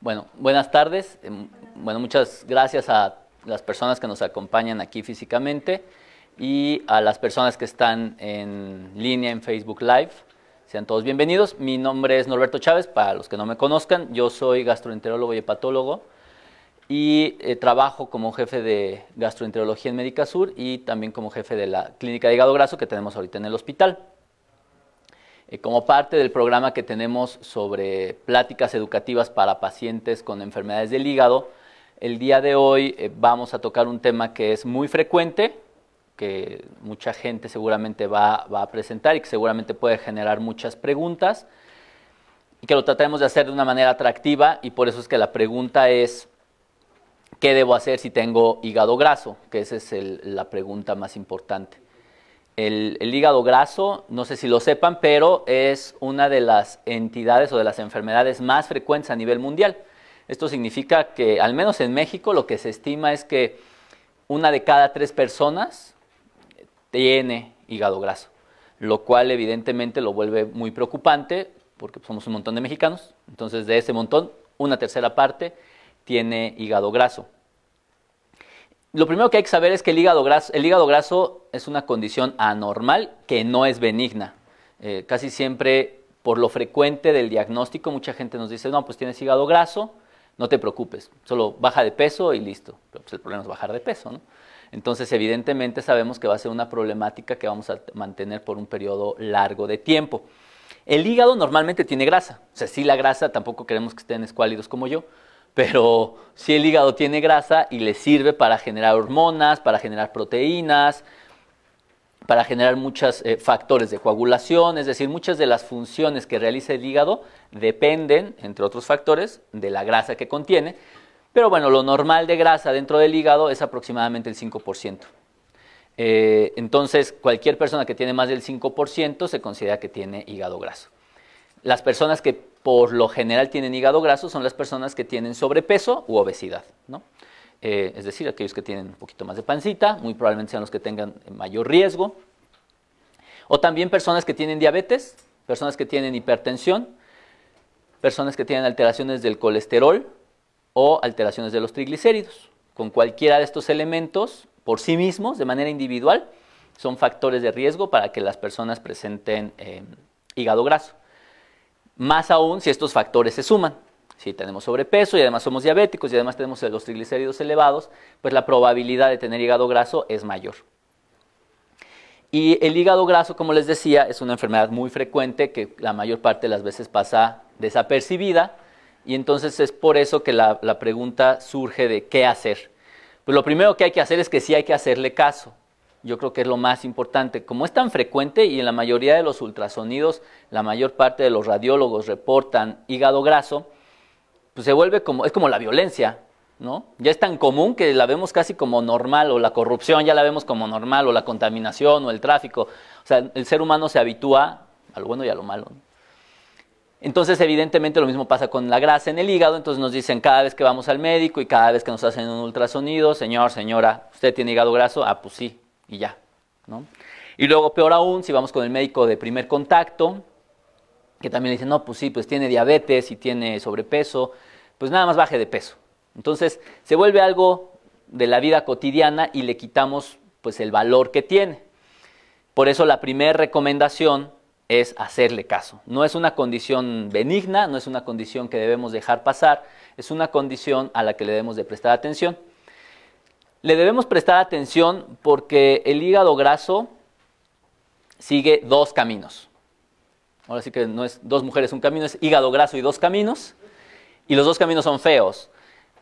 Bueno, buenas tardes. Em, bueno, muchas gracias a las personas que nos acompañan aquí físicamente y a las personas que están en línea en Facebook Live. Sean todos bienvenidos. Mi nombre es Norberto Chávez, para los que no me conozcan. Yo soy gastroenterólogo y hepatólogo y eh, trabajo como jefe de gastroenterología en Médica Sur y también como jefe de la clínica de hígado graso que tenemos ahorita en el hospital. Eh, como parte del programa que tenemos sobre pláticas educativas para pacientes con enfermedades del hígado, el día de hoy eh, vamos a tocar un tema que es muy frecuente, que mucha gente seguramente va, a presentar y que seguramente puede generar muchas preguntas, y que lo trataremos de hacer de una manera atractiva, y por eso es que la pregunta es, ¿qué debo hacer si tengo hígado graso? Que esa es la pregunta más importante. El, hígado graso, no sé si lo sepan, pero es una de las entidades o de las enfermedades más frecuentes a nivel mundial. Esto significa que, al menos en México, lo que se estima es que una de cada tres personas tiene hígado graso, lo cual evidentemente lo vuelve muy preocupante porque somos un montón de mexicanos. Entonces, de ese montón, una tercera parte tiene hígado graso lo primero que hay que saber es que el hígado graso, el hígado graso es una condición anormal que no es benigna. Eh, casi siempre, por lo frecuente del diagnóstico, mucha gente nos dice, no, pues tienes hígado graso, no te preocupes, solo baja de peso y listo. Pero pues el problema es bajar de peso, ¿no? Entonces, evidentemente sabemos que va a ser una problemática que vamos a mantener por un periodo largo de tiempo. El hígado normalmente tiene grasa, o sea, si la grasa, tampoco queremos que estén escuálidos como yo, pero si el hígado tiene grasa y le sirve para generar hormonas, para generar proteínas, para generar muchos eh, factores de coagulación, es decir, muchas de las funciones que realiza el hígado dependen, entre otros factores, de la grasa que contiene. Pero bueno, lo normal de grasa dentro del hígado es aproximadamente el 5%. Eh, entonces, cualquier persona que tiene más del 5% se considera que tiene hígado graso. Las personas que por lo general tienen hígado graso son las personas que tienen sobrepeso u obesidad, eh, es decir, aquellos que tienen un poquito más de pancita, muy probablemente sean los que tengan mayor riesgo. O también personas que tienen diabetes, personas que tienen hipertensión, personas que tienen alteraciones del colesterol o alteraciones de los triglicéridos. Con cualquiera de estos elementos, por sí mismos, de manera individual, son factores de riesgo para que las personas presenten eh, hígado graso más aún si estos factores se suman. Si tenemos sobrepeso y además somos diabéticos y además tenemos los triglicéridos elevados, pues la probabilidad de tener hígado graso es mayor. Y el hígado graso, como les decía, es una enfermedad muy frecuente que la mayor parte de las veces pasa desapercibida y entonces es por eso que la, pregunta surge de qué hacer. Pues lo primero que hay que hacer es que sí hay que hacerle caso yo creo que es lo más importante. Como es tan frecuente y en la mayoría de los ultrasonidos, la mayor parte de los radiólogos reportan hígado graso, pues se vuelve como, es como la violencia, ¿no? Ya es tan común que la vemos casi como normal, o la corrupción ya la vemos como normal, o la contaminación, o el tráfico. O sea, el ser humano se habitúa a lo bueno y a lo malo. Entonces, evidentemente, lo mismo pasa con la grasa en el hígado. Entonces, nos dicen cada vez que vamos al médico y cada vez que nos hacen un ultrasonido, señor, señora, ¿usted tiene hígado graso? Ah, pues sí, y ya. ¿no? Y luego, peor aún, si vamos con el médico de primer contacto, que también dice no, pues sí, pues tiene diabetes y tiene sobrepeso, pues nada más baje de peso. Entonces, se vuelve algo de la vida cotidiana y le quitamos pues el valor que tiene. Por eso la primera recomendación es hacerle caso. No es una condición benigna, no es una condición que debemos dejar pasar, es una condición a la que le debemos de prestar atención. Le debemos prestar atención porque el hígado graso sigue dos caminos. Ahora sí que no es dos mujeres un camino, es hígado graso y dos caminos. Y los dos caminos son feos,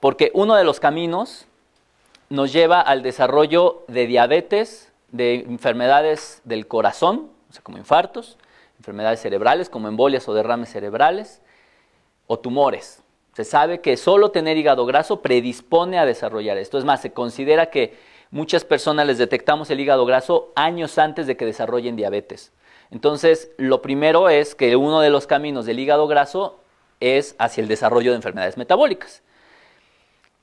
porque uno de los caminos nos lleva al desarrollo de diabetes, de enfermedades del corazón, como infartos, enfermedades cerebrales como embolias o derrames cerebrales, o tumores. Se sabe que solo tener hígado graso predispone a desarrollar esto. Es más, se considera que muchas personas les detectamos el hígado graso años antes de que desarrollen diabetes. Entonces, lo primero es que uno de los caminos del hígado graso es hacia el desarrollo de enfermedades metabólicas.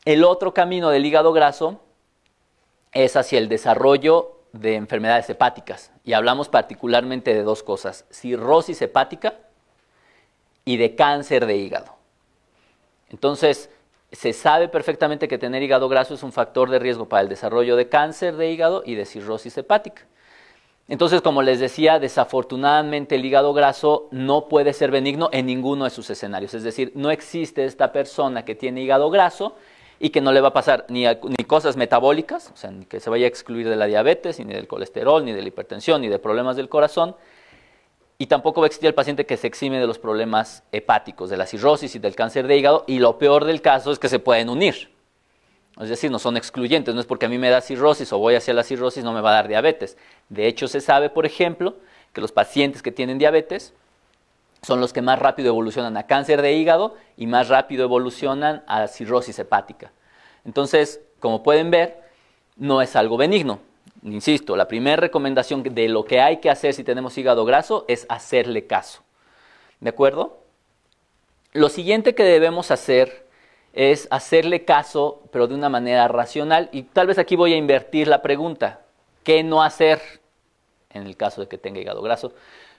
El otro camino del hígado graso es hacia el desarrollo de enfermedades hepáticas. Y hablamos particularmente de dos cosas, cirrosis hepática y de cáncer de hígado. Entonces, se sabe perfectamente que tener hígado graso es un factor de riesgo para el desarrollo de cáncer de hígado y de cirrosis hepática. Entonces, como les decía, desafortunadamente el hígado graso no puede ser benigno en ninguno de sus escenarios. Es decir, no existe esta persona que tiene hígado graso y que no le va a pasar ni, ni cosas metabólicas, o sea, ni que se vaya a excluir de la diabetes, ni del colesterol, ni de la hipertensión, ni de problemas del corazón, y tampoco va a existir el paciente que se exime de los problemas hepáticos, de la cirrosis y del cáncer de hígado, y lo peor del caso es que se pueden unir. Es decir, no son excluyentes, no es porque a mí me da cirrosis o voy hacia la cirrosis, no me va a dar diabetes. De hecho, se sabe, por ejemplo, que los pacientes que tienen diabetes son los que más rápido evolucionan a cáncer de hígado y más rápido evolucionan a cirrosis hepática. Entonces, como pueden ver, no es algo benigno. Insisto, la primera recomendación de lo que hay que hacer si tenemos hígado graso es hacerle caso. ¿De acuerdo? Lo siguiente que debemos hacer es hacerle caso, pero de una manera racional. Y tal vez aquí voy a invertir la pregunta. ¿Qué no hacer en el caso de que tenga hígado graso?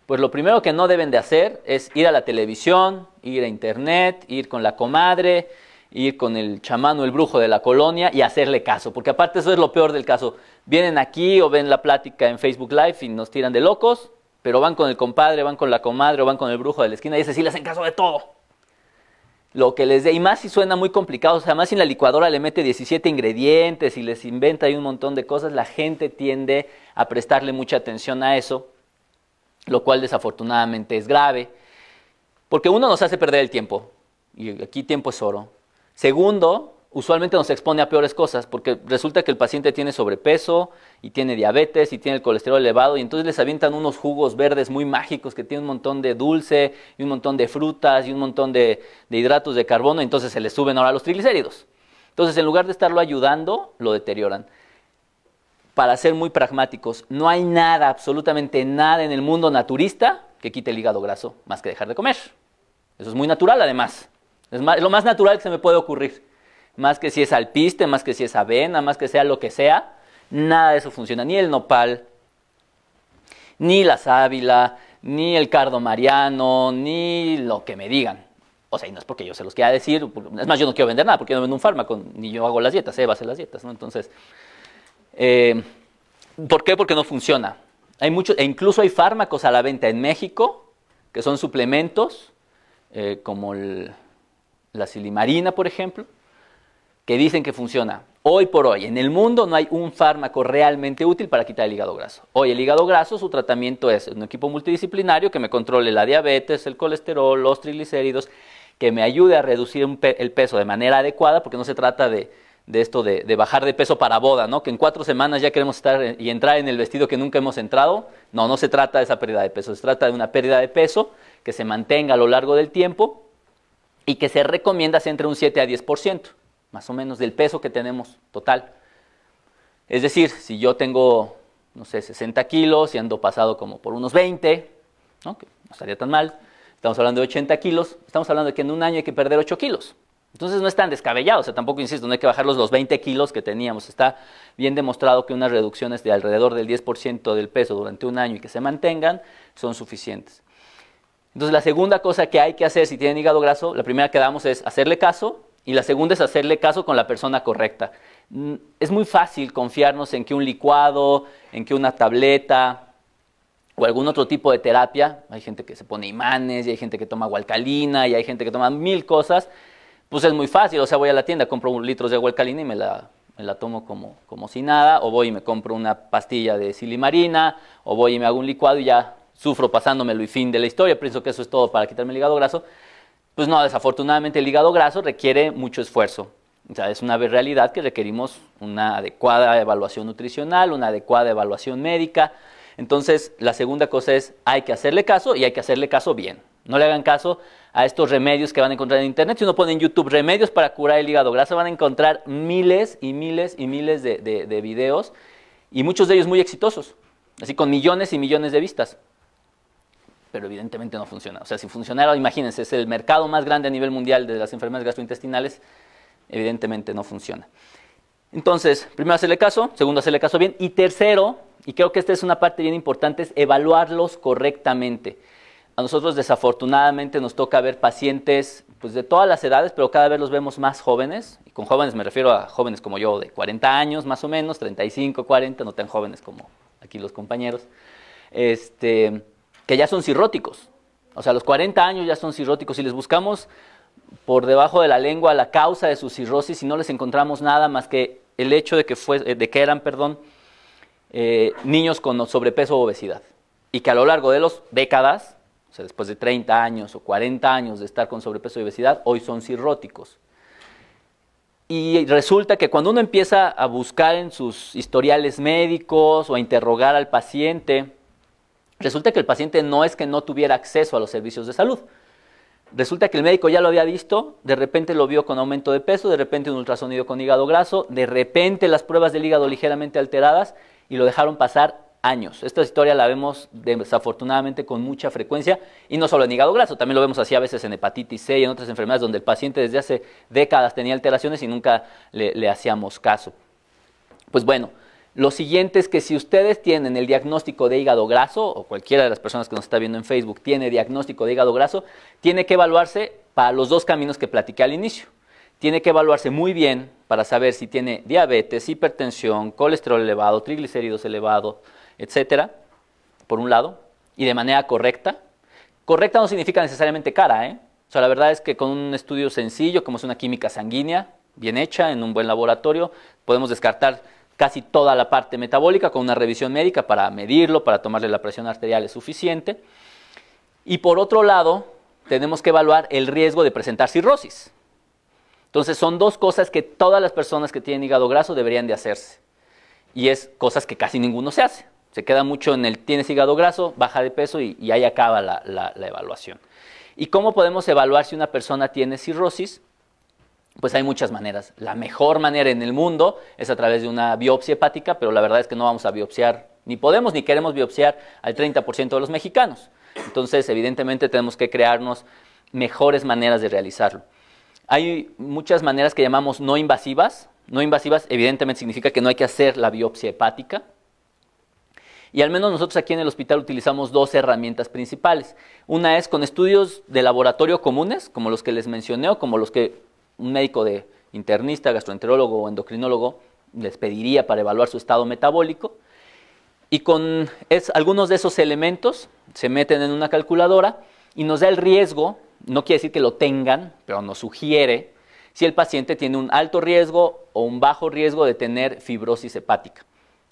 Pues lo primero que no deben de hacer es ir a la televisión, ir a internet, ir con la comadre, ir con el chamán o el brujo de la colonia y hacerle caso. Porque aparte eso es lo peor del caso vienen aquí o ven la plática en Facebook Live y nos tiran de locos, pero van con el compadre, van con la comadre o van con el brujo de la esquina y ese sí les hacen caso de todo. Lo que les dé, y más si suena muy complicado, o sea, más si en la licuadora le mete 17 ingredientes y les inventa ahí un montón de cosas, la gente tiende a prestarle mucha atención a eso, lo cual desafortunadamente es grave, porque uno nos hace perder el tiempo, y aquí tiempo es oro. Segundo, usualmente nos expone a peores cosas, porque resulta que el paciente tiene sobrepeso y tiene diabetes y tiene el colesterol elevado, y entonces les avientan unos jugos verdes muy mágicos que tienen un montón de dulce y un montón de frutas y un montón de, hidratos de carbono, y entonces se les suben ahora los triglicéridos. Entonces, en lugar de estarlo ayudando, lo deterioran. Para ser muy pragmáticos, no hay nada, absolutamente nada en el mundo naturista que quite el hígado graso más que dejar de comer. Eso es muy natural, además. es lo más natural que se me puede ocurrir más que si es alpiste, más que si es avena, más que sea lo que sea, nada de eso funciona, ni el nopal, ni la sábila, ni el cardo mariano, ni lo que me digan. O sea, y no es porque yo se los quiera decir, es más, yo no quiero vender nada, porque yo no vendo un fármaco, ni yo hago las dietas, Eva hace las dietas, ¿no? Entonces, eh, ¿por qué? Porque no funciona. Hay muchos, e incluso hay fármacos a la venta en México, que son suplementos, eh, como la silimarina, por ejemplo, que dicen que funciona. Hoy por hoy, en el mundo no hay un fármaco realmente útil para quitar el hígado graso. Hoy el hígado graso, su tratamiento es un equipo multidisciplinario que me controle la diabetes, el colesterol, los triglicéridos, que me ayude a reducir el peso de manera adecuada, porque no se trata de, esto de, bajar de peso para boda, ¿no? Que en cuatro semanas ya queremos estar y entrar en el vestido que nunca hemos entrado. No, no se trata de esa pérdida de peso, se trata de una pérdida de peso que se mantenga a lo largo del tiempo y que se recomienda sea entre un 7 a 10% más o menos, del peso que tenemos total. Es decir, si yo tengo, no sé, 60 kilos y ando pasado como por unos 20, ¿no? no estaría tan mal, estamos hablando de 80 kilos, estamos hablando de que en un año hay que perder 8 kilos. Entonces no es tan descabellado, o sea, tampoco insisto, no hay que bajar los 20 kilos que teníamos. Está bien demostrado que unas reducciones de alrededor del 10% del peso durante un año y que se mantengan son suficientes. Entonces la segunda cosa que hay que hacer si tienen hígado graso, la primera que damos es hacerle caso, y la segunda es hacerle caso con la persona correcta. Mm, es muy fácil confiarnos en que un licuado, en que una tableta o algún otro tipo de terapia, hay gente que se pone imanes, y hay gente que toma agua alcalina, y hay gente que toma mil cosas, pues es muy fácil, o sea, voy a la tienda, compro un litros de agua alcalina y me la, tomo como, como si nada, o voy y me compro una pastilla de silimarina, o voy y me hago un licuado y ya sufro pasándomelo y fin de la historia, pienso que eso es todo para quitarme el hígado graso, pues no, desafortunadamente el hígado graso requiere mucho esfuerzo. es una realidad que requerimos una adecuada evaluación nutricional, una adecuada evaluación médica. Entonces, la segunda cosa es, hay que hacerle caso y hay que hacerle caso bien. No le hagan caso a estos remedios que van a encontrar en Internet. Si uno pone en YouTube remedios para curar el hígado graso, van a encontrar miles y miles y miles de, de videos y muchos de ellos muy exitosos, así con millones y millones de vistas pero evidentemente no funciona. O sea, si funcionara, imagínense, es el mercado más grande a nivel mundial de las enfermedades gastrointestinales, evidentemente no funciona. Entonces, primero hacerle caso, segundo hacerle caso bien, y tercero, y creo que esta es una parte bien importante, es evaluarlos correctamente. A nosotros desafortunadamente nos toca ver pacientes pues, de todas las edades, pero cada vez los vemos más jóvenes, y con jóvenes me refiero a jóvenes como yo, de 40 años más o menos, 35, 40, no tan jóvenes como aquí los compañeros. Este, que ya son cirróticos. O sea, a los 40 años ya son cirróticos. Si les buscamos por debajo de la lengua la causa de su cirrosis y no les encontramos nada más que el hecho de que, eh, de que eran perdón, eh, niños con sobrepeso o obesidad. Y que a lo largo de las décadas, o sea, después de 30 años o 40 años de estar con sobrepeso y obesidad, hoy son cirróticos. Y resulta que cuando uno empieza a buscar en sus historiales médicos o a interrogar al paciente, Resulta que el paciente no es que no tuviera acceso a los servicios de salud. Resulta que el médico ya lo había visto, de repente lo vio con aumento de peso, de repente un ultrasonido con hígado graso, de repente las pruebas del hígado ligeramente alteradas y lo dejaron pasar años. Esta historia la vemos desafortunadamente con mucha frecuencia y no solo en hígado graso, también lo vemos así a veces en hepatitis C y en otras enfermedades donde el paciente desde hace décadas tenía alteraciones y nunca le, le hacíamos caso. Pues bueno, lo siguiente es que si ustedes tienen el diagnóstico de hígado graso, o cualquiera de las personas que nos está viendo en Facebook tiene diagnóstico de hígado graso, tiene que evaluarse para los dos caminos que platiqué al inicio. Tiene que evaluarse muy bien para saber si tiene diabetes, hipertensión, colesterol elevado, triglicéridos elevados, etcétera, por un lado, y de manera correcta. Correcta no significa necesariamente cara, ¿eh? O sea, la verdad es que con un estudio sencillo, como es una química sanguínea, bien hecha, en un buen laboratorio, podemos descartar casi toda la parte metabólica con una revisión médica para medirlo, para tomarle la presión arterial es suficiente. Y por otro lado, tenemos que evaluar el riesgo de presentar cirrosis. Entonces son dos cosas que todas las personas que tienen hígado graso deberían de hacerse. Y es cosas que casi ninguno se hace. Se queda mucho en el tienes hígado graso, baja de peso y, ahí acaba la, la evaluación. ¿Y cómo podemos evaluar si una persona tiene cirrosis? pues hay muchas maneras. La mejor manera en el mundo es a través de una biopsia hepática, pero la verdad es que no vamos a biopsiar, ni podemos ni queremos biopsiar al 30% de los mexicanos. Entonces, evidentemente tenemos que crearnos mejores maneras de realizarlo. Hay muchas maneras que llamamos no invasivas. No invasivas evidentemente significa que no hay que hacer la biopsia hepática. Y al menos nosotros aquí en el hospital utilizamos dos herramientas principales. Una es con estudios de laboratorio comunes, como los que les mencioné o como los que un médico de internista, gastroenterólogo o endocrinólogo les pediría para evaluar su estado metabólico. Y con algunos de esos elementos se meten en una calculadora y nos da el riesgo, no quiere decir que lo tengan, pero nos sugiere si el paciente tiene un alto riesgo o un bajo riesgo de tener fibrosis hepática.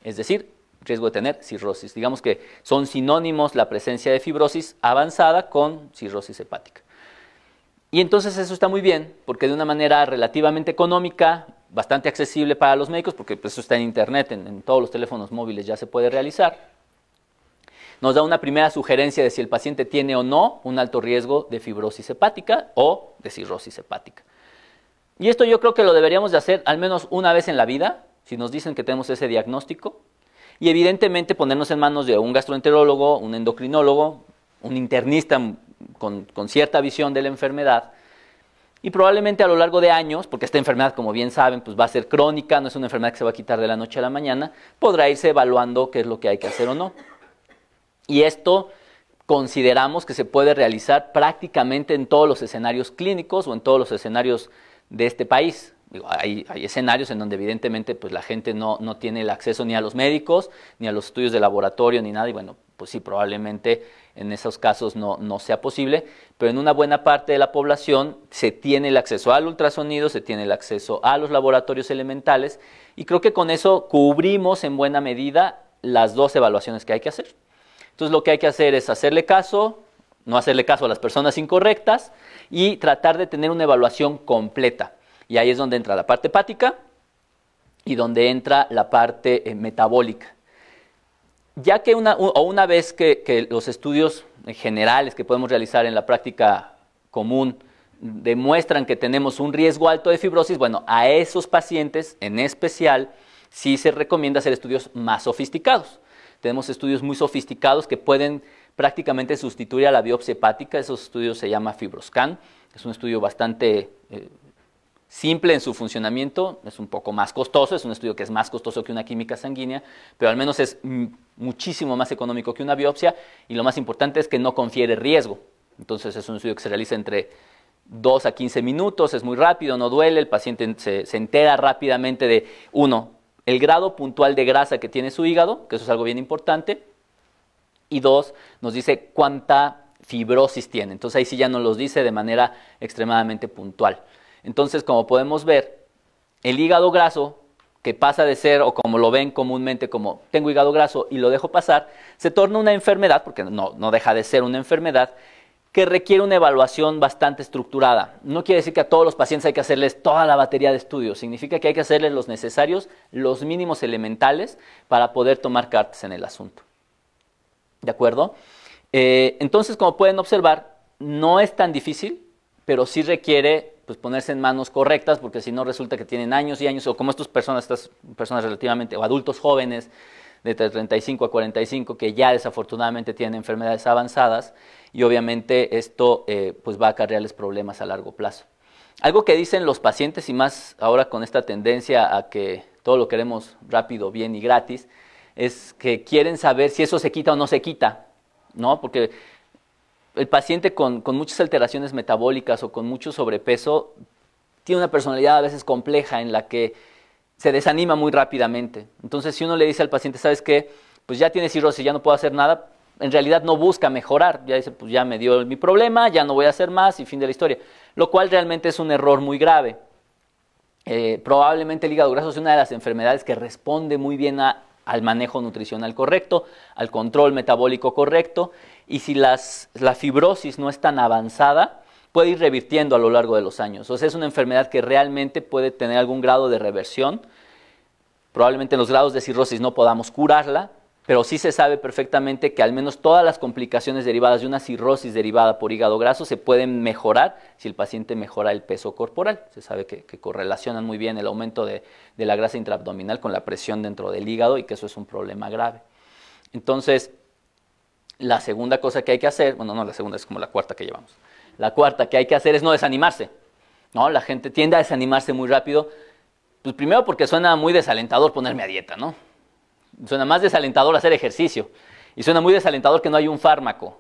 Es decir, riesgo de tener cirrosis. Digamos que son sinónimos la presencia de fibrosis avanzada con cirrosis hepática. Y entonces eso está muy bien, porque de una manera relativamente económica, bastante accesible para los médicos, porque pues, eso está en Internet, en, todos los teléfonos móviles ya se puede realizar, nos da una primera sugerencia de si el paciente tiene o no un alto riesgo de fibrosis hepática o de cirrosis hepática. Y esto yo creo que lo deberíamos de hacer al menos una vez en la vida, si nos dicen que tenemos ese diagnóstico, y evidentemente ponernos en manos de un gastroenterólogo, un endocrinólogo, un internista con, cierta visión de la enfermedad, y probablemente a lo largo de años, porque esta enfermedad, como bien saben, pues va a ser crónica, no es una enfermedad que se va a quitar de la noche a la mañana, podrá irse evaluando qué es lo que hay que hacer o no. Y esto consideramos que se puede realizar prácticamente en todos los escenarios clínicos o en todos los escenarios de este país hay, escenarios en donde evidentemente pues, la gente no, tiene el acceso ni a los médicos, ni a los estudios de laboratorio, ni nada, y bueno, pues sí, probablemente en esos casos no, no sea posible, pero en una buena parte de la población se tiene el acceso al ultrasonido, se tiene el acceso a los laboratorios elementales, y creo que con eso cubrimos en buena medida las dos evaluaciones que hay que hacer. Entonces lo que hay que hacer es hacerle caso, no hacerle caso a las personas incorrectas y tratar de tener una evaluación completa. Y ahí es donde entra la parte hepática y donde entra la parte eh, metabólica. Ya que una, o una vez que, los estudios generales que podemos realizar en la práctica común demuestran que tenemos un riesgo alto de fibrosis, bueno, a esos pacientes en especial sí se recomienda hacer estudios más sofisticados. Tenemos estudios muy sofisticados que pueden prácticamente sustituir a la biopsia hepática, esos estudios se llama Fibroscan, es un estudio bastante eh, simple en su funcionamiento, es un poco más costoso, es un estudio que es más costoso que una química sanguínea, pero al menos es muchísimo más económico que una biopsia y lo más importante es que no confiere riesgo. Entonces es un estudio que se realiza entre 2 a 15 minutos, es muy rápido, no duele, el paciente se, entera rápidamente de, uno, el grado puntual de grasa que tiene su hígado, que eso es algo bien importante, y dos, nos dice cuánta fibrosis tiene. Entonces ahí sí ya nos los dice de manera extremadamente puntual. Entonces, como podemos ver, el hígado graso, que pasa de ser, o como lo ven comúnmente como tengo hígado graso y lo dejo pasar, se torna una enfermedad, porque no, deja de ser una enfermedad, que requiere una evaluación bastante estructurada. No quiere decir que a todos los pacientes hay que hacerles toda la batería de estudios, significa que hay que hacerles los necesarios, los mínimos elementales para poder tomar cartas en el asunto. ¿De acuerdo? Eh, entonces, como pueden observar, no es tan difícil, pero sí requiere pues, ponerse en manos correctas, porque si no resulta que tienen años y años, o como estas personas, estas personas relativamente, o adultos jóvenes de 35 a 45, que ya desafortunadamente tienen enfermedades avanzadas, y obviamente esto eh, pues va a cargarles problemas a largo plazo. Algo que dicen los pacientes, y más ahora con esta tendencia a que todo lo queremos rápido, bien y gratis, es que quieren saber si eso se quita o no se quita, ¿no? Porque el paciente con, muchas alteraciones metabólicas o con mucho sobrepeso tiene una personalidad a veces compleja en la que se desanima muy rápidamente. Entonces, si uno le dice al paciente, ¿sabes qué? Pues ya tiene cirrosis, ya no puedo hacer nada, en realidad no busca mejorar. Ya dice, pues ya me dio mi problema, ya no voy a hacer más y fin de la historia. Lo cual realmente es un error muy grave. Eh, probablemente el hígado graso es una de las enfermedades que responde muy bien al manejo nutricional correcto, al control metabólico correcto y si la fibrosis no es tan avanzada, puede ir revirtiendo a lo largo de los años. O sea, es una enfermedad que realmente puede tener algún grado de reversión. Probablemente en los grados de cirrosis no podamos curarla, pero sí se sabe perfectamente que al menos todas las complicaciones derivadas de una cirrosis derivada por hígado graso se pueden mejorar si el paciente mejora el peso corporal. Se sabe que, correlacionan muy bien el aumento de, la grasa intraabdominal con la presión dentro del hígado y que eso es un problema grave. Entonces, la segunda cosa que hay que hacer, bueno, no, la segunda es como la cuarta que llevamos. La cuarta que hay que hacer es no desanimarse. ¿no? La gente tiende a desanimarse muy rápido. Pues primero porque suena muy desalentador ponerme a dieta, ¿no? Suena más desalentador hacer ejercicio. Y suena muy desalentador que no hay un fármaco.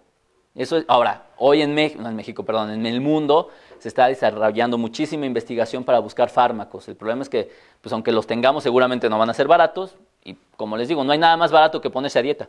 Eso ahora, hoy en México, en México, perdón, en el mundo se está desarrollando muchísima investigación para buscar fármacos. El problema es que, pues aunque los tengamos, seguramente no van a ser baratos. Y como les digo, no hay nada más barato que ponerse a dieta,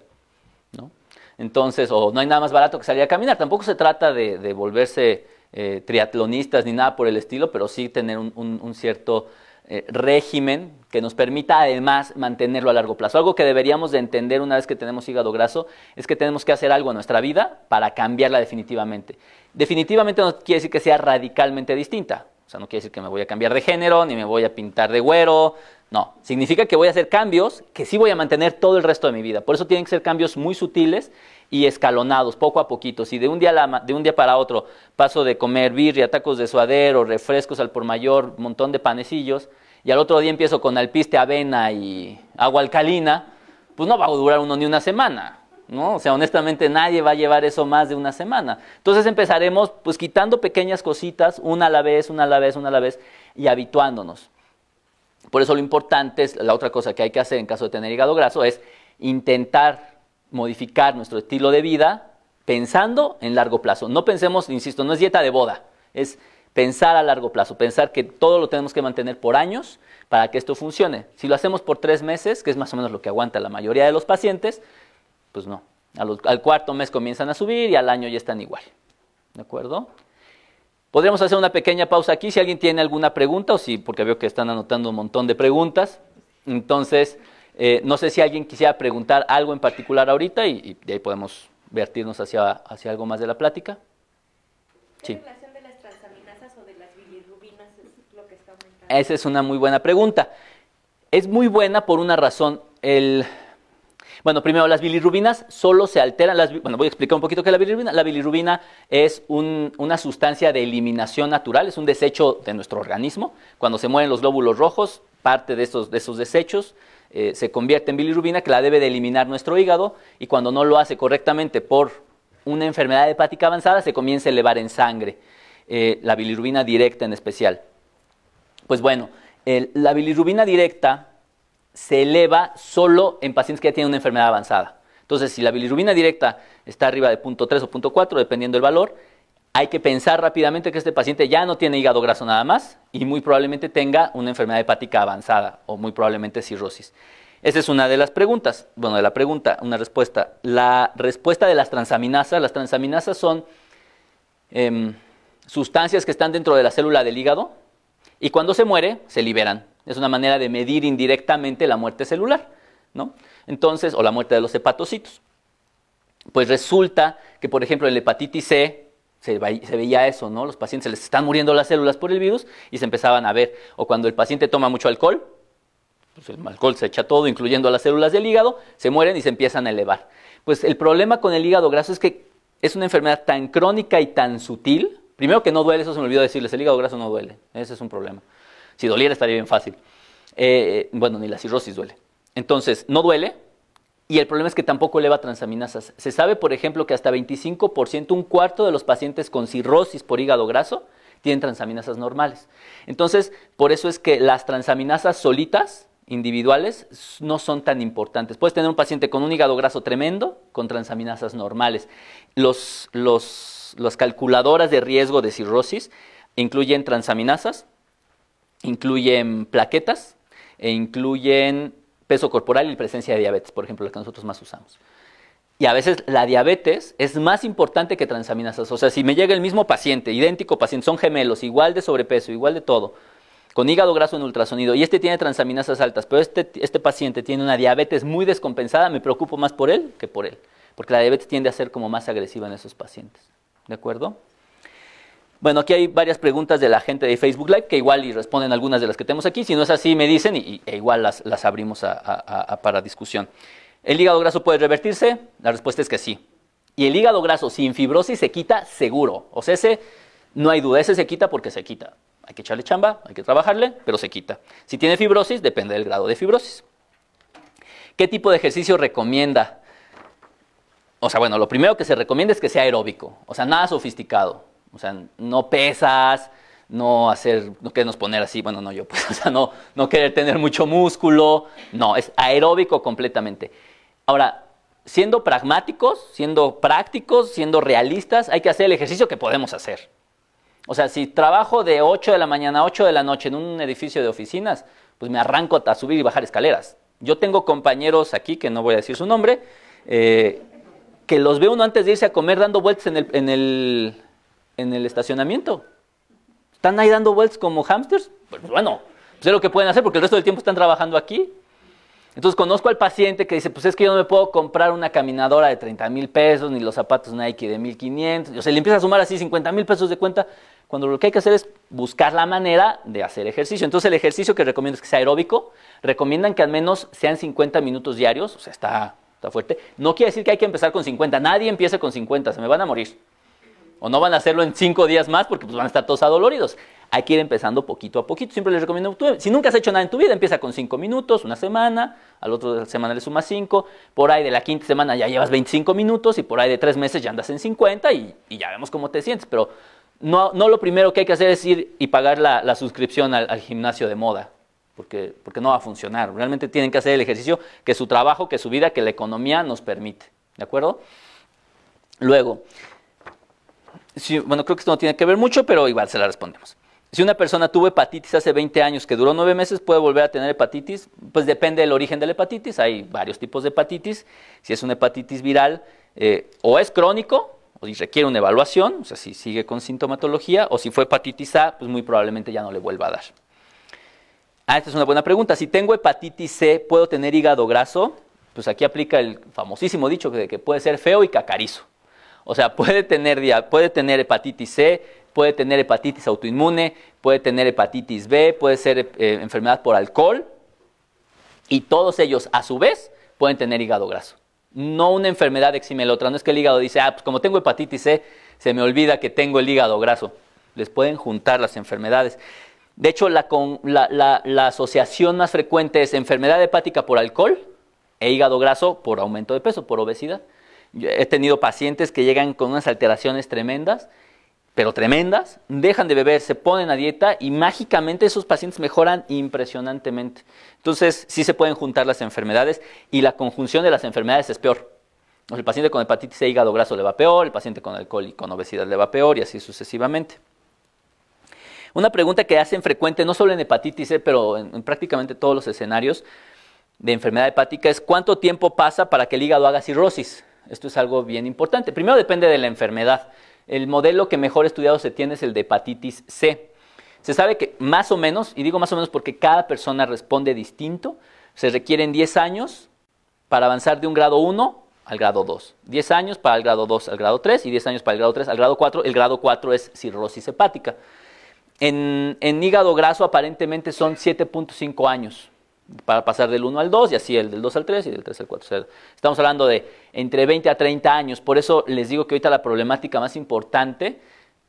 ¿no? entonces, o no hay nada más barato que salir a caminar. Tampoco se trata de, volverse eh, triatlonistas ni nada por el estilo, pero sí tener un, cierto eh, régimen que nos permita además mantenerlo a largo plazo. Algo que deberíamos de entender una vez que tenemos hígado graso es que tenemos que hacer algo en nuestra vida para cambiarla definitivamente. Definitivamente no quiere decir que sea radicalmente distinta sea, no quiere decir que me voy a cambiar de género, ni me voy a pintar de güero. No, significa que voy a hacer cambios que sí voy a mantener todo el resto de mi vida. Por eso tienen que ser cambios muy sutiles y escalonados, poco a poquito. Si de un día, la, de un día para otro paso de comer birria, tacos de suadero, refrescos al por mayor, montón de panecillos, y al otro día empiezo con alpiste, avena y agua alcalina, pues no va a durar uno ni una semana. ¿no? O sea, honestamente nadie va a llevar eso más de una semana. Entonces empezaremos pues quitando pequeñas cositas, una a la vez, una a la vez, una a la vez, y habituándonos. Por eso lo importante es, la otra cosa que hay que hacer en caso de tener hígado graso es intentar modificar nuestro estilo de vida pensando en largo plazo. No pensemos, insisto, no es dieta de boda, es pensar a largo plazo, pensar que todo lo tenemos que mantener por años para que esto funcione. Si lo hacemos por tres meses, que es más o menos lo que aguanta la mayoría de los pacientes, pues no. al cuarto mes comienzan a subir y al año ya están igual. ¿De acuerdo? Podríamos hacer una pequeña pausa aquí si alguien tiene alguna pregunta o si, porque veo que están anotando un montón de preguntas. Entonces, eh, no sé si alguien quisiera preguntar algo en particular ahorita y, de ahí podemos vertirnos hacia, hacia algo más de la plática. Sí. de las o de las que Esa es una muy buena pregunta. Es muy buena por una razón. El, bueno, primero, las bilirubinas solo se alteran. bueno, voy a explicar un poquito qué es la bilirrubina. La bilirrubina es una sustancia de eliminación natural, es un desecho de nuestro organismo. Cuando se mueren los glóbulos rojos, parte de esos, desechos eh, se convierte en bilirrubina que la debe de eliminar nuestro hígado y cuando no lo hace correctamente por una enfermedad hepática avanzada, se comienza a elevar en sangre, eh, la bilirrubina directa en especial. Pues bueno, la bilirrubina directa se eleva solo en pacientes que ya tienen una enfermedad avanzada. Entonces, si la bilirrubina directa está arriba de 0.3 o 0.4, dependiendo del valor, hay que pensar rápidamente que este paciente ya no tiene hígado graso nada más y muy probablemente tenga una enfermedad hepática avanzada o muy probablemente cirrosis. Esa es una de las preguntas, bueno, de la pregunta, una respuesta. La respuesta de las transaminasas, las transaminasas son em, sustancias que están dentro de la célula del hígado y cuando se muere se liberan es una manera de medir indirectamente la muerte celular, ¿no? Entonces, o la muerte de los hepatocitos. Pues resulta que, por ejemplo, en la hepatitis C se, veía eso, ¿no? Los pacientes les están muriendo las células por el virus y se empezaban a ver. O cuando el paciente toma mucho alcohol, pues el alcohol se echa todo, incluyendo las células del hígado, se mueren y se empiezan a elevar. Pues el problema con el hígado graso es que es una enfermedad tan crónica y tan sutil. Primero que no duele, eso se me olvidó decirles, el hígado graso no duele, ese es un problema. Si doliera estaría bien fácil. Eh, eh, bueno, ni la cirrosis duele. Entonces, no duele y el problema es que tampoco eleva transaminasas. Se sabe, por ejemplo, que hasta 25%, un cuarto de los pacientes con cirrosis por hígado graso tienen transaminasas normales. Entonces, por eso es que las transaminasas solitas, individuales, no son tan importantes. Puedes tener un paciente con un hígado graso tremendo, con transaminasas normales. las calculadoras de riesgo de cirrosis incluyen transaminasas, incluyen plaquetas e incluyen peso corporal y presencia de diabetes, por ejemplo, la que nosotros más usamos. Y a veces la diabetes es más importante que transaminasas. O sea, si me llega el mismo paciente, idéntico paciente, son gemelos, igual de sobrepeso, igual de todo, con hígado graso en ultrasonido, y este tiene transaminasas altas, pero este, este paciente tiene una diabetes muy descompensada, me preocupo más por él que por él, porque la diabetes tiende a ser como más agresiva en esos pacientes. ¿De acuerdo? Bueno, aquí hay varias preguntas de la gente de Facebook Live que igual y responden algunas de las que tenemos aquí. Si no es así, me dicen y, e igual las, abrimos para discusión. ¿El hígado graso puede revertirse? La respuesta es que sí. Y el hígado graso sin fibrosis se quita seguro. O sea, ese no hay duda, ese se quita porque se quita. Hay que echarle chamba, hay que trabajarle, pero se quita. Si tiene fibrosis, depende del grado de fibrosis. ¿Qué tipo de ejercicio recomienda? O sea, bueno, lo primero que se recomienda es que sea aeróbico, o sea, nada sofisticado. O sea, no pesas, no hacer, no querernos poner así, bueno, no yo, pues, o sea, no, no querer tener mucho músculo, no, es aeróbico completamente. Ahora, siendo pragmáticos, siendo prácticos, siendo realistas, hay que hacer el ejercicio que podemos hacer. O sea, si trabajo de 8 de la mañana a 8 de la noche en un edificio de oficinas, pues me arranco a subir y bajar escaleras. Yo tengo compañeros aquí, que no voy a decir su nombre, eh, que los ve uno antes de irse a comer dando vueltas en el en el estacionamiento. Están ahí dando vueltas como hamsters. Pues bueno, sé pues lo que pueden hacer porque el resto del tiempo están trabajando aquí. Entonces conozco al paciente que dice, pues es que yo no me puedo comprar una caminadora de 30 mil pesos, ni los zapatos Nike de 1500. O sea, le empieza a sumar así 50 mil pesos de cuenta, cuando lo que hay que hacer es buscar la manera de hacer ejercicio. Entonces el ejercicio que recomiendo es que sea aeróbico. Recomiendan que al menos sean 50 minutos diarios, o sea, está, está fuerte. No quiere decir que hay que empezar con 50, nadie empiece con 50, se me van a morir. O no van a hacerlo en cinco días más porque pues, van a estar todos adoloridos. Hay que ir empezando poquito a poquito. Siempre les recomiendo, tú, si nunca has hecho nada en tu vida, empieza con cinco minutos, una semana, al otro de la semana le sumas cinco, por ahí de la quinta semana ya llevas 25 minutos y por ahí de tres meses ya andas en 50 y, ya vemos cómo te sientes. Pero no, no, lo primero que hay que hacer es ir y pagar la, la suscripción al, al gimnasio de moda. Porque, porque, no va a funcionar. Realmente tienen que hacer el ejercicio que su trabajo, que su vida, que la economía nos permite. ¿De acuerdo? Luego, bueno, creo que esto no tiene que ver mucho, pero igual se la respondemos. Si una persona tuvo hepatitis hace 20 años que duró 9 meses, ¿puede volver a tener hepatitis? Pues depende del origen de la hepatitis. Hay varios tipos de hepatitis. Si es una hepatitis viral, eh, o es crónico, o si requiere una evaluación, o sea, si sigue con sintomatología, o si fue hepatitis A, pues muy probablemente ya no le vuelva a dar. Ah, esta es una buena pregunta. Si tengo hepatitis C, ¿puedo tener hígado graso? Pues aquí aplica el famosísimo dicho de que puede ser feo y cacarizo. O sea, puede tener, puede tener hepatitis C, puede tener hepatitis autoinmune, puede tener hepatitis B, puede ser eh, enfermedad por alcohol. Y todos ellos, a su vez, pueden tener hígado graso. No una enfermedad exime la otra. No es que el hígado dice, ah, pues como tengo hepatitis C, se me olvida que tengo el hígado graso. Les pueden juntar las enfermedades. De hecho, la asociación más frecuente es enfermedad hepática por alcohol e hígado graso por aumento de peso, por obesidad he tenido pacientes que llegan con unas alteraciones tremendas, pero tremendas, dejan de beber, se ponen a dieta y mágicamente esos pacientes mejoran impresionantemente. Entonces, sí se pueden juntar las enfermedades y la conjunción de las enfermedades es peor. El paciente con hepatitis e hígado graso le va peor, el paciente con alcohol y con obesidad le va peor y así sucesivamente. Una pregunta que hacen frecuente, no solo en hepatitis C, pero en prácticamente todos los escenarios de enfermedad hepática es ¿cuánto tiempo pasa para que el hígado haga cirrosis? Esto es algo bien importante. Primero depende de la enfermedad. El modelo que mejor estudiado se tiene es el de hepatitis C. Se sabe que más o menos, y digo más o menos porque cada persona responde distinto, se requieren 10 años para avanzar de un grado 1 al grado 2. 10 años para el grado 2 al grado 3 y 10 años para el grado 3 al grado 4. El grado 4 es cirrosis hepática. En, hígado graso aparentemente son 7.5 años para pasar del 1 al 2 y así el del 2 al 3 y del 3 al 4. estamos hablando de entre 20 a 30 años. Por eso les digo que ahorita la problemática más importante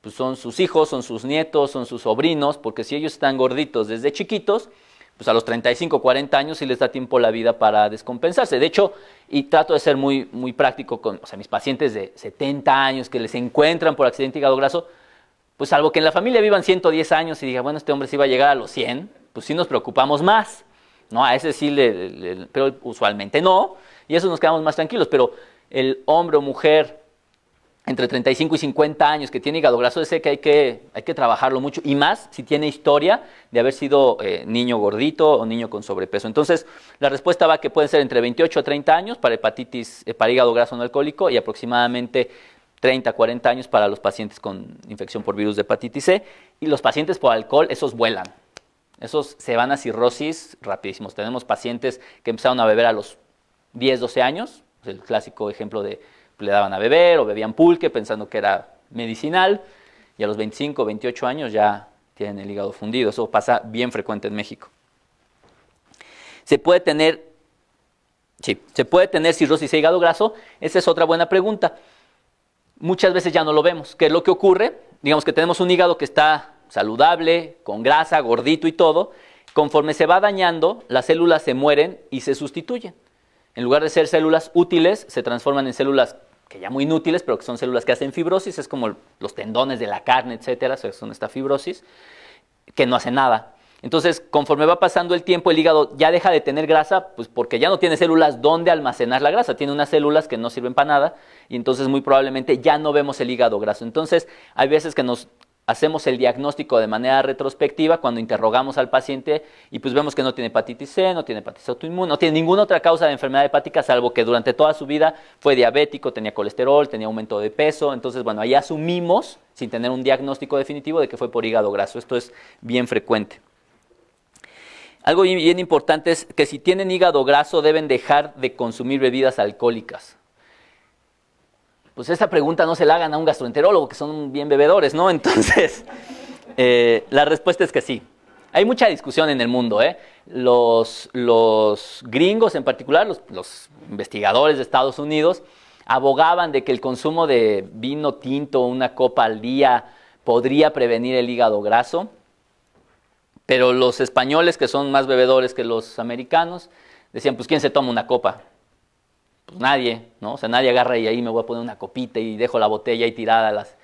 pues, son sus hijos, son sus nietos, son sus sobrinos, porque si ellos están gorditos desde chiquitos, pues a los 35, 40 años sí les da tiempo la vida para descompensarse. De hecho, y trato de ser muy, muy práctico con o sea, mis pacientes de 70 años que les encuentran por accidente hígado graso, pues salvo que en la familia vivan 110 años y diga, bueno, este hombre sí va a llegar a los 100, pues sí nos preocupamos más. ¿no? A ese sí le, pero usualmente no, y eso nos quedamos más tranquilos, pero el hombre o mujer entre 35 y 50 años que tiene hígado graso, de que hay que, hay que trabajarlo mucho, y más si tiene historia de haber sido eh, niño gordito o niño con sobrepeso. Entonces, la respuesta va que pueden ser entre 28 a 30 años para hepatitis, eh, para hígado graso no alcohólico, y aproximadamente 30 a 40 años para los pacientes con infección por virus de hepatitis C, y los pacientes por alcohol, esos vuelan, esos se van a cirrosis rapidísimos. Tenemos pacientes que empezaron a beber a los 10, 12 años, pues el clásico ejemplo de le daban a beber o bebían pulque pensando que era medicinal, y a los 25, 28 años ya tienen el hígado fundido. Eso pasa bien frecuente en México. Se puede tener, sí, se puede tener cirrosis de hígado graso. Esa es otra buena pregunta. Muchas veces ya no lo vemos. ¿Qué es lo que ocurre? Digamos que tenemos un hígado que está saludable, con grasa, gordito y todo, conforme se va dañando, las células se mueren y se sustituyen. En lugar de ser células útiles, se transforman en células que ya muy inútiles, pero que son células que hacen fibrosis, es como los tendones de la carne, etcétera, son esta fibrosis, que no hace nada. Entonces, conforme va pasando el tiempo, el hígado ya deja de tener grasa, pues porque ya no tiene células donde almacenar la grasa, tiene unas células que no sirven para nada, y entonces muy probablemente ya no vemos el hígado graso. Entonces, hay veces que nos hacemos el diagnóstico de manera retrospectiva cuando interrogamos al paciente y pues vemos que no tiene hepatitis C, no tiene hepatitis autoinmune, no tiene ninguna otra causa de enfermedad hepática salvo que durante toda su vida fue diabético, tenía colesterol, tenía aumento de peso, entonces bueno, ahí asumimos sin tener un diagnóstico definitivo de que fue por hígado graso. Esto es bien frecuente. Algo bien importante es que si tienen hígado graso deben dejar de consumir bebidas alcohólicas pues esa pregunta no se la hagan a un gastroenterólogo, que son bien bebedores, ¿no? Entonces, eh, la respuesta es que sí. Hay mucha discusión en el mundo, ¿eh? Los, gringos en particular, los, los investigadores de Estados Unidos, abogaban de que el consumo de vino tinto, una copa al día, podría prevenir el hígado graso. Pero los españoles, que son más bebedores que los americanos, decían, pues ¿quién se toma una copa? pues nadie, ¿no? O sea, nadie agarra y ahí me voy a poner una copita y dejo la botella ahí tirada. Las...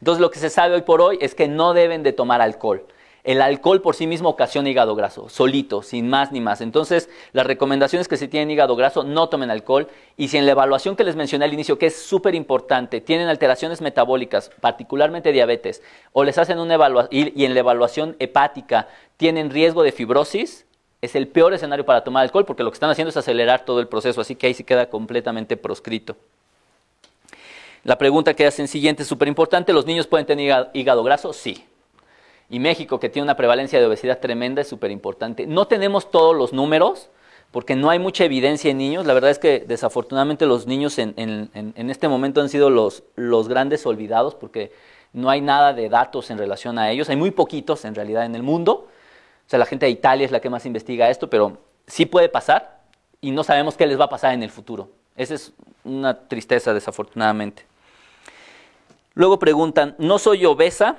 Entonces lo que se sabe hoy por hoy es que no deben de tomar alcohol. El alcohol por sí mismo ocasiona hígado graso, solito, sin más ni más. Entonces, las recomendaciones que si tienen hígado graso, no tomen alcohol. Y si en la evaluación que les mencioné al inicio, que es súper importante, tienen alteraciones metabólicas, particularmente diabetes, o les hacen una evaluación y en la evaluación hepática tienen riesgo de fibrosis, es el peor escenario para tomar alcohol porque lo que están haciendo es acelerar todo el proceso, así que ahí se queda completamente proscrito. La pregunta que hacen siguiente es súper importante, ¿los niños pueden tener hígado graso? Sí. Y México, que tiene una prevalencia de obesidad tremenda, es súper importante. No tenemos todos los números porque no hay mucha evidencia en niños. La verdad es que desafortunadamente los niños en, este momento han sido los, los grandes olvidados porque no hay nada de datos en relación a ellos. Hay muy poquitos en realidad en el mundo o sea, la gente de Italia es la que más investiga esto, pero sí puede pasar y no sabemos qué les va a pasar en el futuro. Esa es una tristeza, desafortunadamente. Luego preguntan, no soy obesa,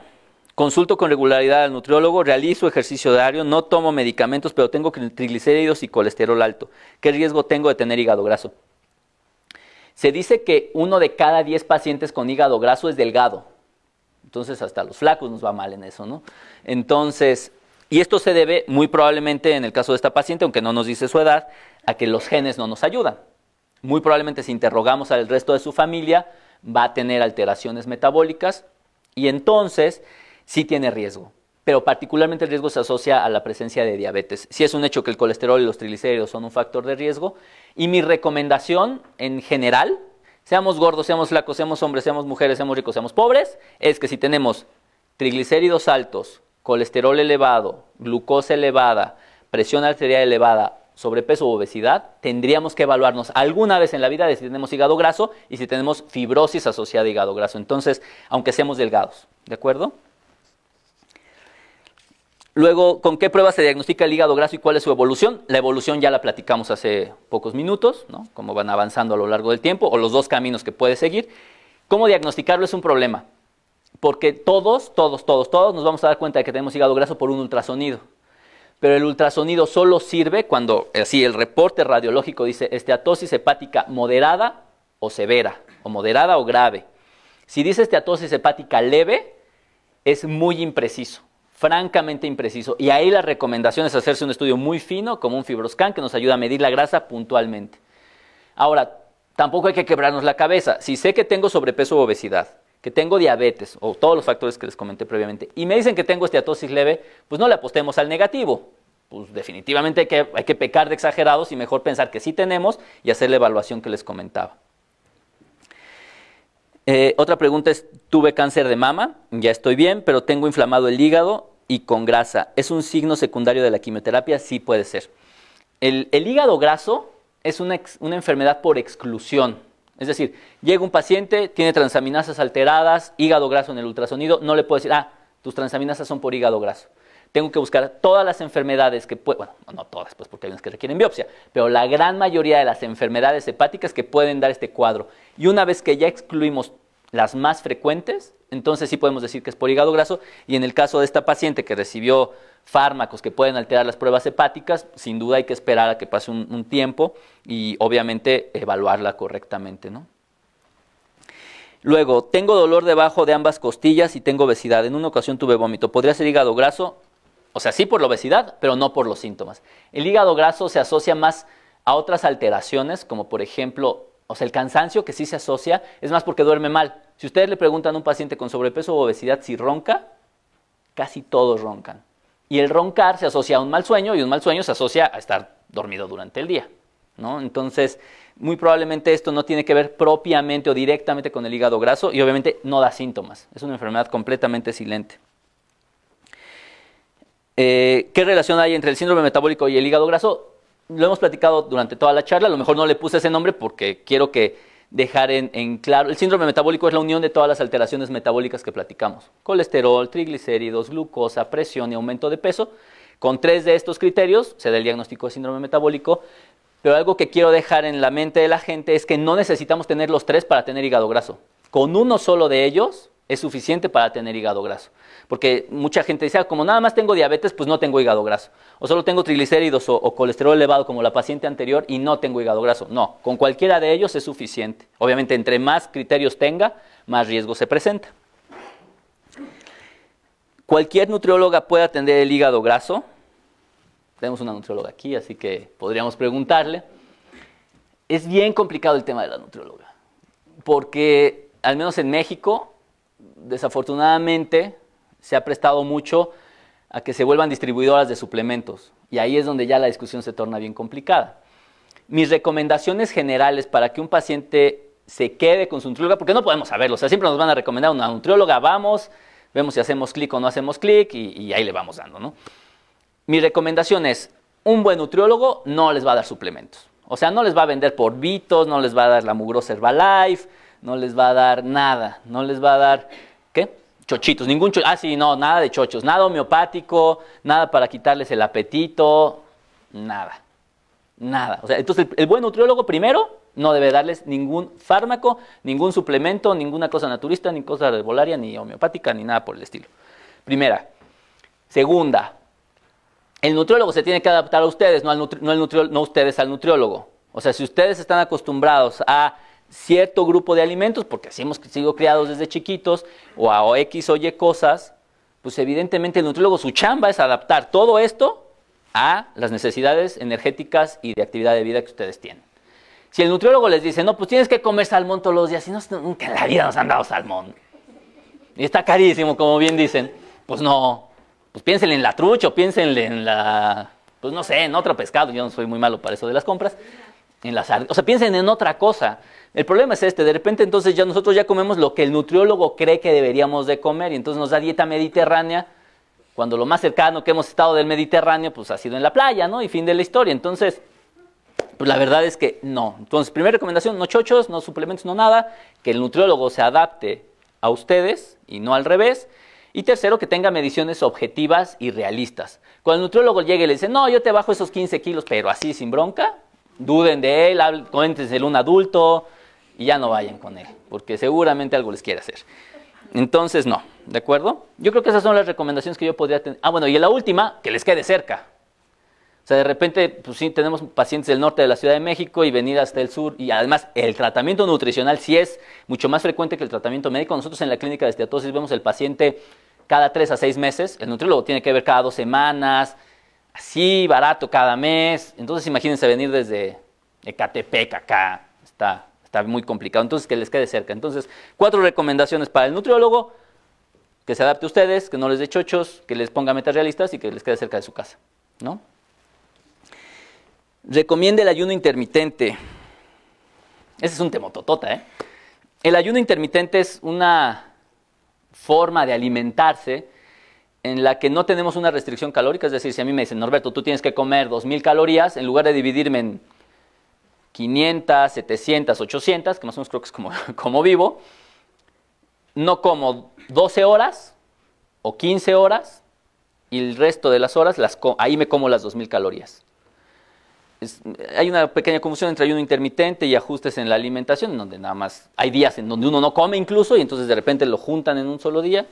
consulto con regularidad al nutriólogo, realizo ejercicio diario, no tomo medicamentos, pero tengo triglicéridos y colesterol alto. ¿Qué riesgo tengo de tener hígado graso? Se dice que uno de cada diez pacientes con hígado graso es delgado. Entonces hasta los flacos nos va mal en eso, ¿no? Entonces, y esto se debe muy probablemente en el caso de esta paciente, aunque no nos dice su edad, a que los genes no nos ayudan. Muy probablemente si interrogamos al resto de su familia, va a tener alteraciones metabólicas y entonces sí tiene riesgo. Pero particularmente el riesgo se asocia a la presencia de diabetes. Si sí es un hecho que el colesterol y los triglicéridos son un factor de riesgo. Y mi recomendación en general, seamos gordos, seamos flacos, seamos hombres, seamos mujeres, seamos ricos, seamos pobres, es que si tenemos triglicéridos altos, colesterol elevado, glucosa elevada, presión arterial elevada, sobrepeso o obesidad, tendríamos que evaluarnos alguna vez en la vida de si tenemos hígado graso y si tenemos fibrosis asociada a hígado graso. Entonces, aunque seamos delgados, ¿de acuerdo? Luego, ¿con qué pruebas se diagnostica el hígado graso y cuál es su evolución? La evolución ya la platicamos hace pocos minutos, ¿no? Cómo van avanzando a lo largo del tiempo, o los dos caminos que puede seguir. ¿Cómo diagnosticarlo es un problema? Porque todos, todos, todos, todos nos vamos a dar cuenta de que tenemos hígado graso por un ultrasonido. Pero el ultrasonido solo sirve cuando, así, el reporte radiológico dice esteatosis hepática moderada o severa, o moderada o grave. Si dice esteatosis hepática leve, es muy impreciso, francamente impreciso. Y ahí la recomendación es hacerse un estudio muy fino, como un fibroscan, que nos ayuda a medir la grasa puntualmente. Ahora, tampoco hay que quebrarnos la cabeza. Si sé que tengo sobrepeso u obesidad, que tengo diabetes o todos los factores que les comenté previamente y me dicen que tengo esteatosis leve, pues no le apostemos al negativo. Pues definitivamente hay que, pecar de exagerados y mejor pensar que sí tenemos y hacer la evaluación que les comentaba. Eh, otra pregunta es, tuve cáncer de mama, ya estoy bien, pero tengo inflamado el hígado y con grasa. ¿Es un signo secundario de la quimioterapia? Sí puede ser. El, hígado graso es una enfermedad por exclusión. Es decir, llega un paciente, tiene transaminasas alteradas, hígado graso en el ultrasonido, no le puedo decir, ah, tus transaminasas son por hígado graso. Tengo que buscar todas las enfermedades que pueden, bueno, no todas, pues porque hay unas que requieren biopsia, pero la gran mayoría de las enfermedades hepáticas que pueden dar este cuadro. Y una vez que ya excluimos las más frecuentes, entonces sí podemos decir que es por hígado graso. Y en el caso de esta paciente que recibió fármacos que pueden alterar las pruebas hepáticas, sin duda hay que esperar a que pase un, tiempo y obviamente evaluarla correctamente. Luego, tengo dolor debajo de ambas costillas y tengo obesidad. En una ocasión tuve vómito. ¿Podría ser hígado graso? O sea, sí por la obesidad, pero no por los síntomas. El hígado graso se asocia más a otras alteraciones, como por ejemplo o sea, el cansancio que sí se asocia es más porque duerme mal. Si ustedes le preguntan a un paciente con sobrepeso o obesidad si ronca, casi todos roncan. Y el roncar se asocia a un mal sueño y un mal sueño se asocia a estar dormido durante el día. ¿no? Entonces, muy probablemente esto no tiene que ver propiamente o directamente con el hígado graso y obviamente no da síntomas. Es una enfermedad completamente silente. Eh, ¿Qué relación hay entre el síndrome metabólico y el hígado graso? lo hemos platicado durante toda la charla, a lo mejor no le puse ese nombre porque quiero que dejar en, en, claro, el síndrome metabólico es la unión de todas las alteraciones metabólicas que platicamos, colesterol, triglicéridos, glucosa, presión y aumento de peso. Con tres de estos criterios se da el diagnóstico de síndrome metabólico, pero algo que quiero dejar en la mente de la gente es que no necesitamos tener los tres para tener hígado graso. Con uno solo de ellos es suficiente para tener hígado graso. Porque mucha gente dice, ah, como nada más tengo diabetes, pues no tengo hígado graso. O solo tengo triglicéridos o, colesterol elevado como la paciente anterior y no tengo hígado graso. No, con cualquiera de ellos es suficiente. Obviamente, entre más criterios tenga, más riesgo se presenta. Cualquier nutrióloga puede atender el hígado graso. Tenemos una nutrióloga aquí, así que podríamos preguntarle. Es bien complicado el tema de la nutrióloga, porque al menos en México, desafortunadamente, se ha prestado mucho a que se vuelvan distribuidoras de suplementos. Y ahí es donde ya la discusión se torna bien complicada. Mis recomendaciones generales para que un paciente se quede con su nutrióloga, porque no podemos saberlo, o sea, siempre nos van a recomendar una nutrióloga, vamos, vemos si hacemos clic o no hacemos clic y, ahí le vamos dando, ¿no? Mi recomendación es, un buen nutriólogo no les va a dar suplementos. O sea, no les va a vender por Vitos, no les va a dar la mugrosa Herbalife, no les va a dar nada, no les va a dar, ¿qué? chochitos, ningún cho ah, sí, no, nada de chochos, nada homeopático, nada para quitarles el apetito, nada. Nada. O sea, entonces el, buen nutriólogo primero no debe darles ningún fármaco, ningún suplemento, ninguna cosa naturista, ni cosa herbolaria, ni homeopática, ni nada por el estilo. Primera. Segunda, el nutriólogo se tiene que adaptar a ustedes, no, al el nutri no ustedes al nutriólogo. O sea, si ustedes están acostumbrados a cierto grupo de alimentos, porque así hemos sido criados desde chiquitos, o a X o Y cosas, pues evidentemente el nutriólogo su chamba es adaptar todo esto a las necesidades energéticas y de actividad de vida que ustedes tienen. Si el nutriólogo les dice, no, pues tienes que comer salmón todos los días, si no, nunca en la vida nos han dado salmón. Y está carísimo, como bien dicen. Pues no, pues piénsenle en la trucha, o piénsenle en la, pues no sé, en otro pescado, yo no soy muy malo para eso de las compras. En las, o sea, piensen en otra cosa. El problema es este, de repente entonces ya nosotros ya comemos lo que el nutriólogo cree que deberíamos de comer y entonces nos da dieta mediterránea cuando lo más cercano que hemos estado del Mediterráneo pues ha sido en la playa, ¿no? Y fin de la historia. Entonces, pues la verdad es que no. Entonces, primera recomendación, no chochos, no suplementos, no nada, que el nutriólogo se adapte a ustedes y no al revés. Y tercero, que tenga mediciones objetivas y realistas. Cuando el nutriólogo llegue y le dice, no, yo te bajo esos 15 kilos, pero así sin bronca, duden de él, cuéntense de un adulto, y ya no vayan con él, porque seguramente algo les quiere hacer. Entonces, no, ¿de acuerdo? Yo creo que esas son las recomendaciones que yo podría tener. Ah, bueno, y la última, que les quede cerca. O sea, de repente, pues sí, tenemos pacientes del norte de la Ciudad de México y venir hasta el sur. Y además, el tratamiento nutricional sí es mucho más frecuente que el tratamiento médico. Nosotros en la clínica de esteatosis vemos el paciente cada tres a seis meses. El nutriólogo tiene que ver cada dos semanas, así, barato cada mes. Entonces, imagínense venir desde Ecatepec acá. Está está muy complicado. Entonces, que les quede cerca. Entonces, cuatro recomendaciones para el nutriólogo, que se adapte a ustedes, que no les dé chochos, que les ponga metas realistas y que les quede cerca de su casa, ¿no? Recomienda el ayuno intermitente. Ese es un temototota, ¿eh? El ayuno intermitente es una forma de alimentarse en la que no tenemos una restricción calórica, es decir, si a mí me dicen, Norberto, tú tienes que comer 2.000 calorías, en lugar de dividirme en 500, 700, 800, que más o menos creo que es como, como vivo, no como 12 horas o 15 horas y el resto de las horas las ahí me como las 2.000 calorías. hay una pequeña confusión entre ayuno intermitente y ajustes en la alimentación, donde nada más hay días en donde uno no come incluso y entonces de repente lo juntan en un solo día.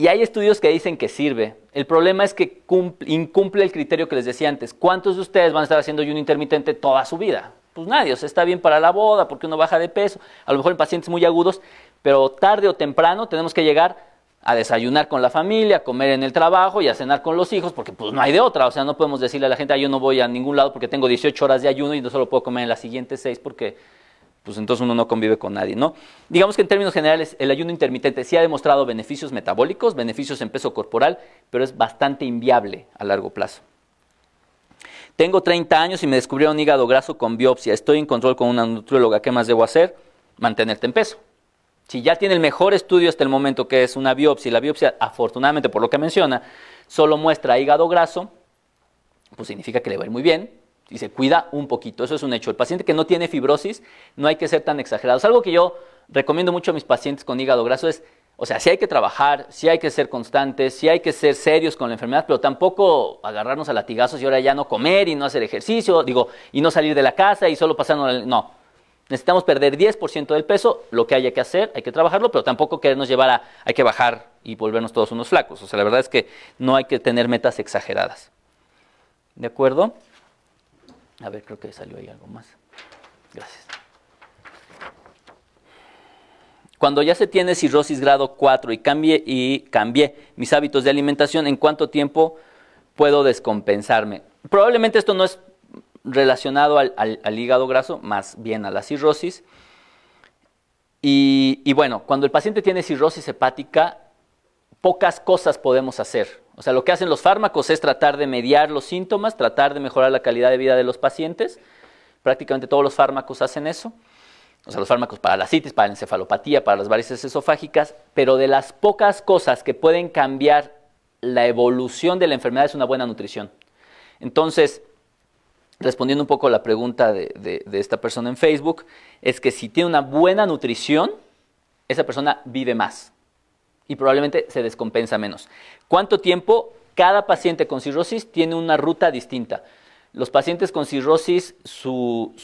Y hay estudios que dicen que sirve. El problema es que incumple el criterio que les decía antes. ¿Cuántos de ustedes van a estar haciendo ayuno intermitente toda su vida? Pues nadie. O sea, está bien para la boda, porque uno baja de peso. A lo mejor en pacientes muy agudos, pero tarde o temprano tenemos que llegar a desayunar con la familia, a comer en el trabajo y a cenar con los hijos, porque pues no hay de otra. O sea, no podemos decirle a la gente, ah, yo no voy a ningún lado porque tengo 18 horas de ayuno y no solo puedo comer en las siguientes 6 porque pues entonces uno no convive con nadie, ¿no? Digamos que en términos generales el ayuno intermitente sí ha demostrado beneficios metabólicos, beneficios en peso corporal, pero es bastante inviable a largo plazo. Tengo 30 años y me descubrieron hígado graso con biopsia. Estoy en control con una nutrióloga. ¿Qué más debo hacer? Mantenerte en peso. Si ya tiene el mejor estudio hasta el momento, que es una biopsia, y la biopsia, afortunadamente por lo que menciona, solo muestra hígado graso, pues significa que le va a ir muy bien y se cuida un poquito. Eso es un hecho. El paciente que no tiene fibrosis no hay que ser tan exagerados. Algo que yo recomiendo mucho a mis pacientes con hígado graso es, o sea, sí hay que trabajar, sí hay que ser constantes, sí hay que ser serios con la enfermedad, pero tampoco agarrarnos a latigazos y ahora ya no comer y no hacer ejercicio, digo, y no salir de la casa y solo pasarnos... No, Necesitamos perder 10% del peso, lo que haya que hacer, hay que trabajarlo, pero tampoco querernos llevar a hay que bajar y volvernos todos unos flacos. O sea, la verdad es que no hay que tener metas exageradas. ¿De acuerdo? A ver, creo que salió ahí algo más. Gracias. Cuando ya se tiene cirrosis grado 4 y y cambié mis hábitos de alimentación, ¿en cuánto tiempo puedo descompensarme? Probablemente esto no es relacionado al, hígado graso, más bien a la cirrosis. Y, y bueno, cuando el paciente tiene cirrosis hepática, pocas cosas podemos hacer. O sea, lo que hacen los fármacos es tratar de mediar los síntomas, tratar de mejorar la calidad de vida de los pacientes. Prácticamente todos los fármacos hacen eso. O sea, los fármacos para la citis, para la encefalopatía, para las varices esofágicas, pero de las pocas cosas que pueden cambiar la evolución de la enfermedad es una buena nutrición. Entonces, respondiendo un poco a la pregunta de, de esta persona en Facebook, es que si tiene una buena nutrición, esa persona vive más y probablemente se descompensa menos. ¿Cuánto tiempo? Cada paciente con cirrosis tiene una ruta distinta. Los pacientes con cirrosis, su,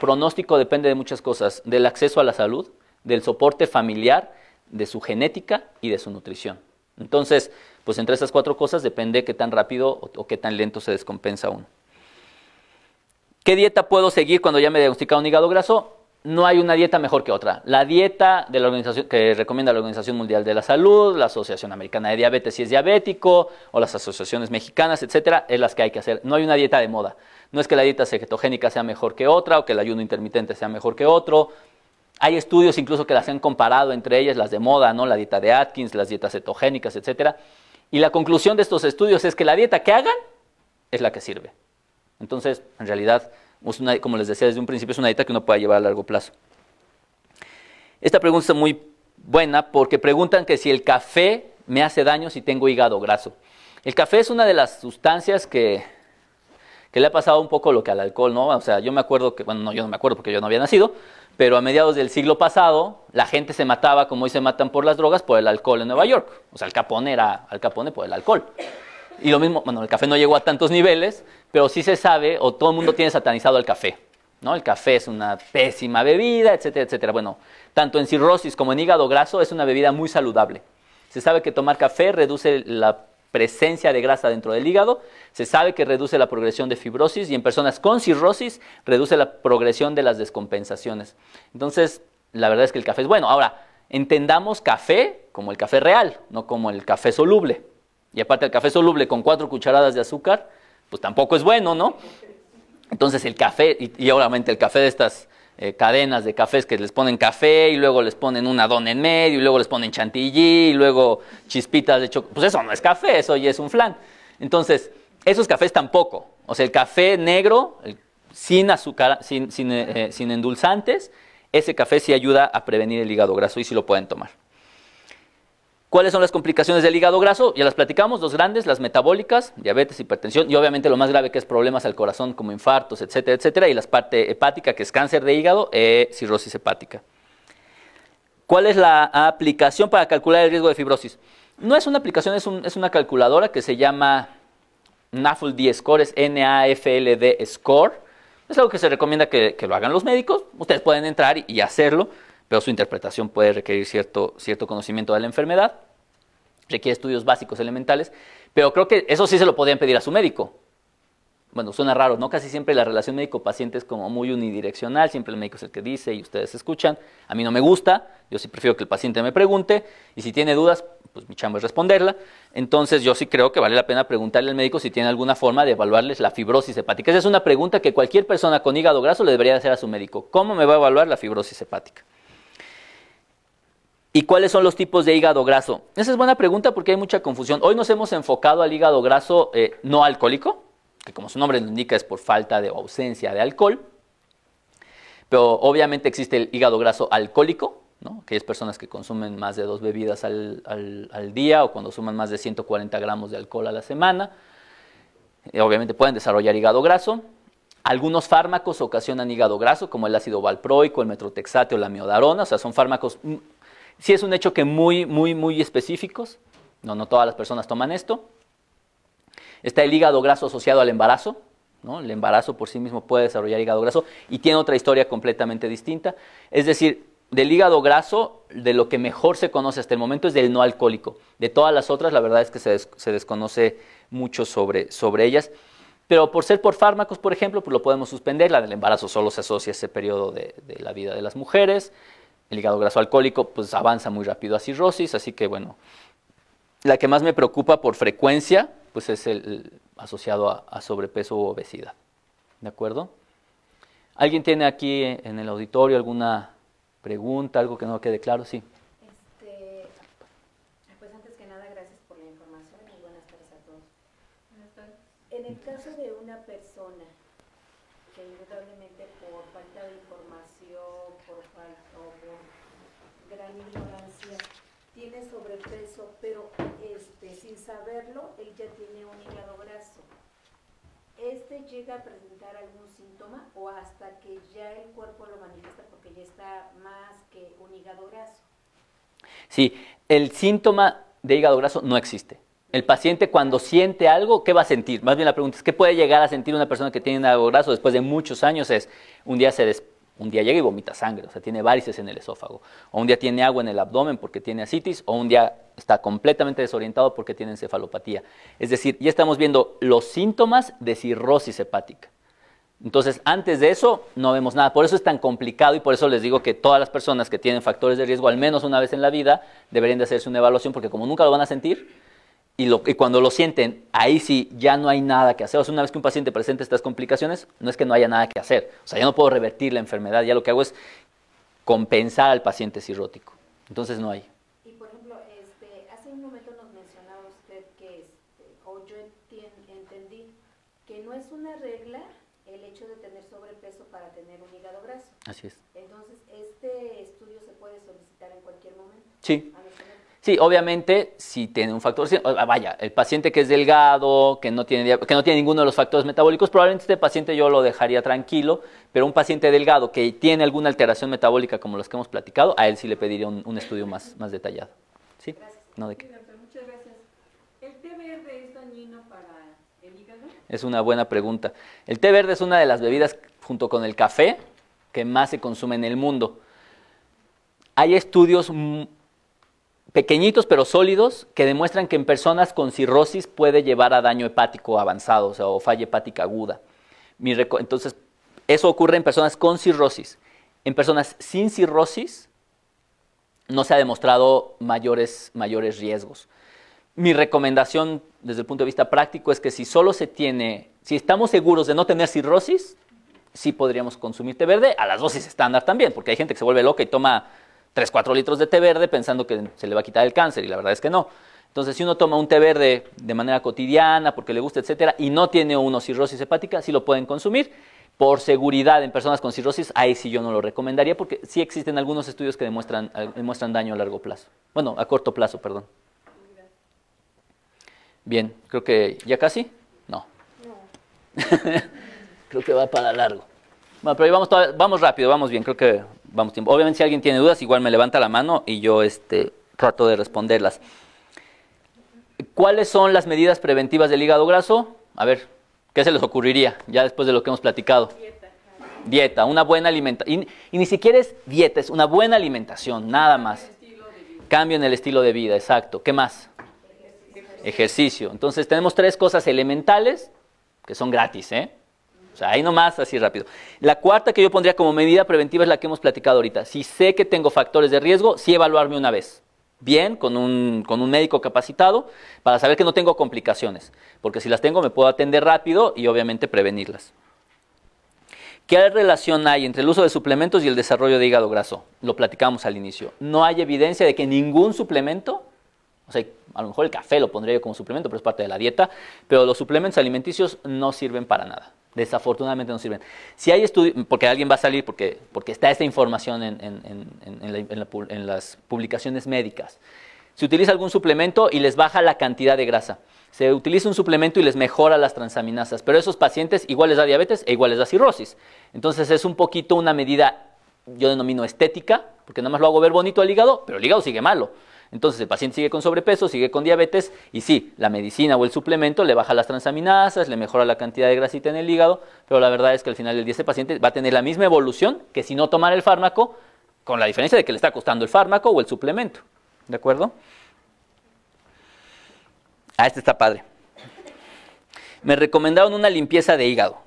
pronóstico depende de muchas cosas, del acceso a la salud, del soporte familiar, de su genética y de su nutrición. Entonces, pues entre esas cuatro cosas depende qué tan rápido o, qué tan lento se descompensa uno. ¿Qué dieta puedo seguir cuando ya me un hígado graso? no hay una dieta mejor que otra. La dieta de la que recomienda la Organización Mundial de la Salud, la Asociación Americana de Diabetes si es diabético, o las asociaciones mexicanas, etcétera, es las que hay que hacer. No hay una dieta de moda. No es que la dieta cetogénica sea mejor que otra o que el ayuno intermitente sea mejor que otro. Hay estudios incluso que las han comparado entre ellas, las de moda, ¿no? La dieta de Atkins, las dietas cetogénicas, etcétera. Y la conclusión de estos estudios es que la dieta que hagan es la que sirve. Entonces, en realidad, como les decía desde un principio, es una dieta que uno puede llevar a largo plazo. Esta pregunta es muy buena porque preguntan que si el café me hace daño si tengo hígado graso. El café es una de las sustancias que, que le ha pasado un poco lo que al alcohol, ¿no? O sea, yo me acuerdo que, bueno, no, yo no me acuerdo porque yo no había nacido, pero a mediados del siglo pasado la gente se mataba, como hoy se matan por las drogas, por el alcohol en Nueva York. O sea, el Capone era al Capone por el alcohol. Y lo mismo, bueno, el café no llegó a tantos niveles, pero sí se sabe, o todo el mundo tiene satanizado el café. ¿no? El café es una pésima bebida, etcétera, etcétera. Bueno, tanto en cirrosis como en hígado graso es una bebida muy saludable. Se sabe que tomar café reduce la presencia de grasa dentro del hígado, se sabe que reduce la progresión de fibrosis y en personas con cirrosis reduce la progresión de las descompensaciones. Entonces, la verdad es que el café es bueno. Ahora, entendamos café como el café real, no como el café soluble. Y aparte el café soluble con cuatro cucharadas de azúcar, pues tampoco es bueno, ¿no? Entonces el café, y, obviamente el café de estas eh, cadenas de cafés que les ponen café y luego les ponen un adón en medio y luego les ponen chantilly y luego chispitas de chocolate. Pues eso no es café, eso ya es un flan. Entonces, esos cafés tampoco. O sea, el café negro, sin azúcar, sin, sin, eh, eh, sin endulzantes, ese café sí ayuda a prevenir el hígado graso y sí lo pueden tomar. ¿Cuáles son las complicaciones del hígado graso? Ya las platicamos, dos grandes, las metabólicas, diabetes, hipertensión y obviamente lo más grave que es problemas al corazón como infartos, etcétera, etcétera, y la parte hepática que es cáncer de hígado, e cirrosis hepática. ¿Cuál es la aplicación para calcular el riesgo de fibrosis? No es una aplicación, es, una calculadora que se llama NAFLD Score, es NAFLD Score. Es algo que se recomienda que, lo hagan los médicos, ustedes pueden entrar y hacerlo pero su interpretación puede requerir cierto, conocimiento de la enfermedad, requiere estudios básicos elementales, pero creo que eso sí se lo podían pedir a su médico. Bueno, suena raro, ¿no? Casi siempre la relación médico-paciente es como muy unidireccional, siempre el médico es el que dice y ustedes escuchan. A mí no me gusta, yo sí prefiero que el paciente me pregunte y si tiene dudas, pues mi chamba es responderla. Entonces yo sí creo que vale la pena preguntarle al médico si tiene alguna forma de evaluarles la fibrosis hepática. Esa es una pregunta que cualquier persona con hígado graso le debería hacer a su médico. ¿Cómo me va a evaluar la fibrosis hepática? ¿Y cuáles son los tipos de hígado graso? Esa es buena pregunta porque hay mucha confusión. Hoy nos hemos enfocado al hígado graso eh, no alcohólico, que como su nombre lo indica es por falta de o ausencia de alcohol. Pero obviamente existe el hígado graso alcohólico, que es personas que consumen más de dos bebidas al, día o cuando suman más de 140 gramos de alcohol a la semana. Eh, obviamente pueden desarrollar hígado graso. Algunos fármacos ocasionan hígado graso, como el ácido valproico, el metrotexate o la miodarona, o sea, son fármacos mm, sí es un hecho que muy, muy, muy específicos, no, no todas las personas toman esto. Está el hígado graso asociado al embarazo, ¿no? El embarazo por sí mismo puede desarrollar hígado graso y tiene otra historia completamente distinta. Es decir, del hígado graso, de lo que mejor se conoce hasta el momento es del no alcohólico. De todas las otras, la verdad es que se, desconoce mucho sobre, sobre ellas. Pero por ser por fármacos, por ejemplo, pues lo podemos suspender. La del embarazo solo se asocia a ese periodo de la vida de las mujeres el hígado graso alcohólico pues avanza muy rápido a cirrosis, así que bueno, la que más me preocupa por frecuencia pues es el, asociado a, sobrepeso u obesidad. ¿De acuerdo? ¿Alguien tiene aquí en el auditorio alguna pregunta, algo que no quede claro? Sí. Este, pues antes que nada, gracias por la información y buenas tardes a todos. En el caso llega a presentar algún síntoma o hasta que ya el cuerpo lo manifiesta porque ya está más que un hígado graso? Sí, el síntoma de hígado graso no existe. El paciente cuando siente algo, ¿qué va a sentir? Más bien la pregunta es, ¿qué puede llegar a sentir una persona que tiene un hígado graso después de muchos años? Es, un día se despierta un día llega y vomita sangre, o sea, tiene varices en el esófago. O un día tiene agua en el abdomen porque tiene ascitis, o un día está completamente desorientado porque tiene encefalopatía. Es decir, ya estamos viendo los síntomas de cirrosis hepática. Entonces, antes de eso no vemos nada. Por eso es tan complicado y por eso les digo que todas las personas que tienen factores de riesgo, al menos una vez en la vida, deberían de hacerse una evaluación porque como nunca lo van a sentir, y, lo, cuando lo sienten, ahí sí ya no hay nada que hacer. O sea, una vez que un paciente presenta estas complicaciones, no es que no haya nada que hacer. O sea, ya no puedo revertir la enfermedad, ya lo que hago es compensar al paciente cirrótico. Entonces no hay. Y por ejemplo, este, hace un momento nos mencionaba usted que, este, o yo entendí, que no es una regla el hecho de tener sobrepeso para tener un hígado graso. Así es. Entonces, este estudio se puede solicitar en cualquier momento. Sí. Sí, obviamente, si tiene un factor, ah, vaya, el paciente que es delgado, que no tiene, que no tiene ninguno de los factores metabólicos, probablemente este paciente yo lo dejaría tranquilo, pero un paciente delgado que tiene alguna alteración metabólica como las que hemos platicado, a él sí le pediría un, estudio más, más detallado. ¿Sí? muchas gracias. ¿El té verde es dañino para el hígado? Es una buena pregunta. El té verde es una de las bebidas, junto con el café, que más se consume en el mundo. Hay estudios pequeñitos pero sólidos que demuestran que en personas con cirrosis puede llevar a daño hepático avanzado o, falla hepática aguda. Entonces, eso ocurre en personas con cirrosis. En personas sin cirrosis no se ha demostrado mayores, mayores riesgos. Mi recomendación desde el punto de vista práctico es que si solo se tiene, si estamos seguros de no tener cirrosis, sí podríamos consumir té verde a las dosis estándar también, porque hay gente que se vuelve loca y toma 3, 4 litros de té verde pensando que se le va a quitar el cáncer y la verdad es que no. Entonces, si uno toma un té verde de manera cotidiana, porque le gusta, etcétera, y no tiene uno cirrosis hepática, sí lo pueden consumir. Por seguridad en personas con cirrosis, ahí sí yo no lo recomendaría, porque sí existen algunos estudios que demuestran, daño a largo plazo. Bueno, a corto plazo, perdón. Bien, creo que ya casi. No. creo que va para largo. Bueno, pero ahí vamos, vamos rápido, vamos bien, creo que vamos Obviamente si alguien tiene dudas, igual me levanta la mano y yo este, trato de responderlas. ¿Cuáles son las medidas preventivas del hígado graso? A ver, ¿qué se les ocurriría ya después de lo que hemos platicado? Dieta, dieta una buena alimentación. Y, ni siquiera es dieta, es una buena alimentación, nada más. Cambio en el estilo de vida, exacto. ¿Qué más? Ejercicio. Ejercicio. Entonces tenemos tres cosas elementales que son gratis, ¿eh? ahí nomás, así rápido. La cuarta que yo pondría como medida preventiva es la que hemos platicado ahorita. Si sé que tengo factores de riesgo, sí evaluarme una vez. Bien, con un, con un médico capacitado, para saber que no tengo complicaciones. Porque si las tengo, me puedo atender rápido y obviamente prevenirlas. ¿Qué relación hay entre el uso de suplementos y el desarrollo de hígado graso? Lo platicamos al inicio. No hay evidencia de que ningún suplemento, o sea, a lo mejor el café lo pondría yo como suplemento, pero es parte de la dieta, pero los suplementos alimenticios no sirven para nada. Desafortunadamente no sirven. Si hay estudios, porque alguien va a salir, porque, está esta información en, en, las publicaciones médicas. Se utiliza algún suplemento y les baja la cantidad de grasa. Se utiliza un suplemento y les mejora las transaminasas. Pero esos pacientes igual les da diabetes e igual les da cirrosis. Entonces es un poquito una medida, yo denomino estética, porque nada más lo hago ver bonito al hígado, pero el hígado sigue malo. Entonces el paciente sigue con sobrepeso, sigue con diabetes y sí, la medicina o el suplemento le baja las transaminasas, le mejora la cantidad de grasita en el hígado, pero la verdad es que al final del día este paciente va a tener la misma evolución que si no tomara el fármaco, con la diferencia de que le está costando el fármaco o el suplemento. ¿De acuerdo? Ah, este está padre. Me recomendaron una limpieza de hígado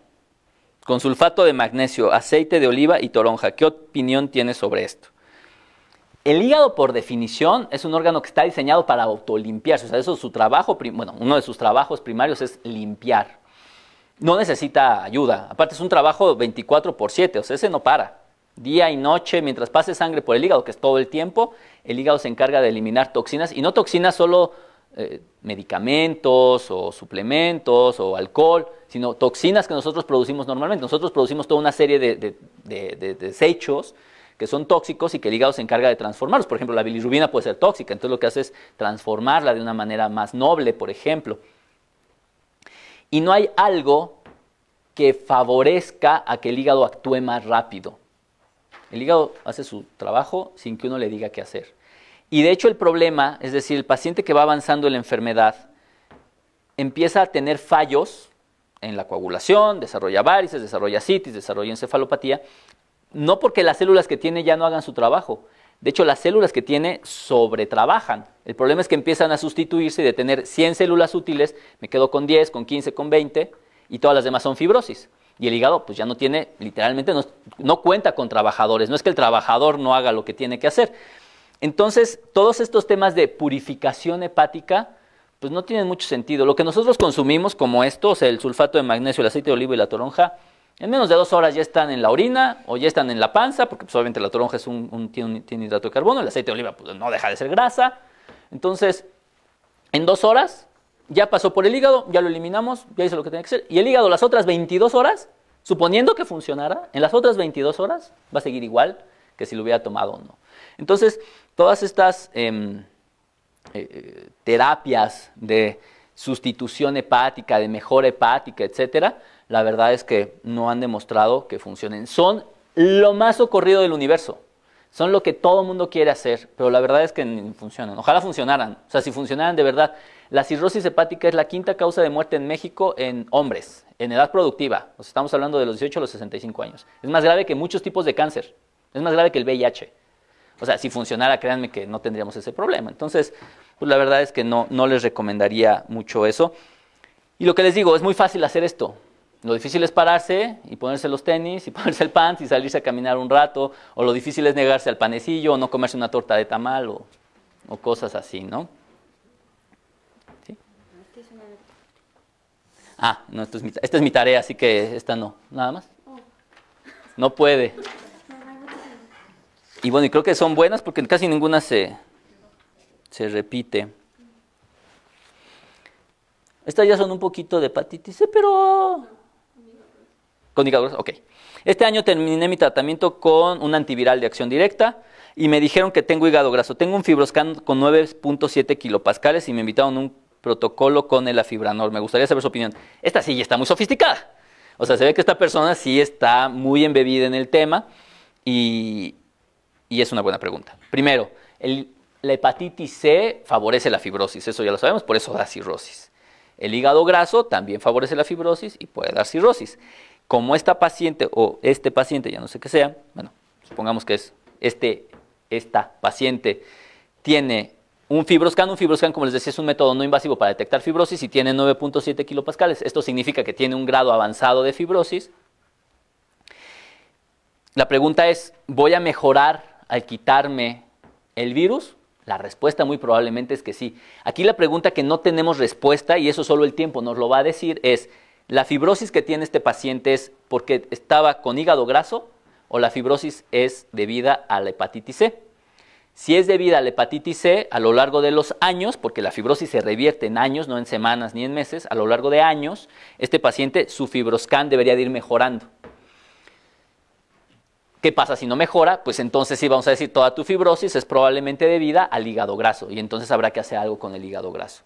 con sulfato de magnesio, aceite de oliva y toronja. ¿Qué opinión tienes sobre esto? El hígado, por definición, es un órgano que está diseñado para autolimpiarse. O sea, eso es su trabajo, bueno, uno de sus trabajos primarios es limpiar. No necesita ayuda. Aparte, es un trabajo 24 por 7, o sea, ese no para. Día y noche, mientras pase sangre por el hígado, que es todo el tiempo, el hígado se encarga de eliminar toxinas. Y no toxinas solo eh, medicamentos o suplementos o alcohol, sino toxinas que nosotros producimos normalmente. Nosotros producimos toda una serie de desechos que son tóxicos y que el hígado se encarga de transformarlos. Por ejemplo, la bilirrubina puede ser tóxica, entonces lo que hace es transformarla de una manera más noble, por ejemplo. Y no hay algo que favorezca a que el hígado actúe más rápido. El hígado hace su trabajo sin que uno le diga qué hacer. Y de hecho el problema, es decir, el paciente que va avanzando en la enfermedad empieza a tener fallos en la coagulación, desarrolla varices, desarrolla citis, desarrolla encefalopatía, no porque las células que tiene ya no hagan su trabajo. De hecho, las células que tiene sobretrabajan. El problema es que empiezan a sustituirse y de tener 100 células útiles, me quedo con 10, con 15, con 20 y todas las demás son fibrosis. Y el hígado pues ya no tiene, literalmente no, cuenta con trabajadores. No es que el trabajador no haga lo que tiene que hacer. Entonces, todos estos temas de purificación hepática, pues no tienen mucho sentido. Lo que nosotros consumimos como estos, el sulfato de magnesio, el aceite de oliva y la toronja, en menos de dos horas ya están en la orina o ya están en la panza, porque pues, obviamente la toronja es un, tiene, hidrato de carbono, el aceite de oliva pues, no deja de ser grasa. Entonces, en dos horas ya pasó por el hígado, ya lo eliminamos, ya hizo lo que tenía que hacer. Y el hígado las otras 22 horas, suponiendo que funcionara, en las otras 22 horas va a seguir igual que si lo hubiera tomado o no. Entonces, todas estas em, eh, eh, terapias de sustitución hepática, de mejora hepática, etcétera, la verdad es que no han demostrado que funcionen. Son lo más ocurrido del universo. Son lo que todo el mundo quiere hacer, pero la verdad es que no funcionan. Ojalá funcionaran. O sea, si funcionaran de verdad. La cirrosis hepática es la quinta causa de muerte en México en hombres, en edad productiva. estamos hablando de los 18 a los 65 años. Es más grave que muchos tipos de cáncer. Es más grave que el VIH. O sea, si funcionara, créanme que no tendríamos ese problema. Entonces, pues la verdad es que no, no les recomendaría mucho eso. Y lo que les digo, es muy fácil hacer esto. Lo difícil es pararse y ponerse los tenis y ponerse el pants y salirse a caminar un rato. O lo difícil es negarse al panecillo o no comerse una torta de tamal o, cosas así, ¿no? Ah, no, esto esta es mi tarea, así que esta no. ¿Nada más? Oh. No puede. Y bueno, y creo que son buenas porque casi ninguna se, se repite. Estas ya son un poquito de hepatitis C, pero... Con hígado graso? ok. Este año terminé mi tratamiento con un antiviral de acción directa y me dijeron que tengo hígado graso. Tengo un fibroscan con 9.7 kilopascales y me invitaron a un protocolo con el afibranor. Me gustaría saber su opinión. Esta sí está muy sofisticada. O sea, se ve que esta persona sí está muy embebida en el tema y, y es una buena pregunta. Primero, el, la hepatitis C favorece la fibrosis, eso ya lo sabemos, por eso da cirrosis. El hígado graso también favorece la fibrosis y puede dar cirrosis. Como esta paciente o este paciente, ya no sé qué sea, bueno, supongamos que es este, esta paciente tiene un fibroscan, un fibroscan, como les decía, es un método no invasivo para detectar fibrosis y tiene 9.7 kilopascales. Esto significa que tiene un grado avanzado de fibrosis. La pregunta es, ¿voy a mejorar al quitarme el virus? La respuesta muy probablemente es que sí. Aquí la pregunta que no tenemos respuesta, y eso solo el tiempo nos lo va a decir, es, ¿la fibrosis que tiene este paciente es porque estaba con hígado graso o la fibrosis es debida a la hepatitis C? Si es debida a la hepatitis C, a lo largo de los años, porque la fibrosis se revierte en años, no en semanas ni en meses, a lo largo de años, este paciente, su fibroscan debería de ir mejorando. ¿Qué pasa si no mejora? Pues entonces sí vamos a decir toda tu fibrosis es probablemente debida al hígado graso y entonces habrá que hacer algo con el hígado graso.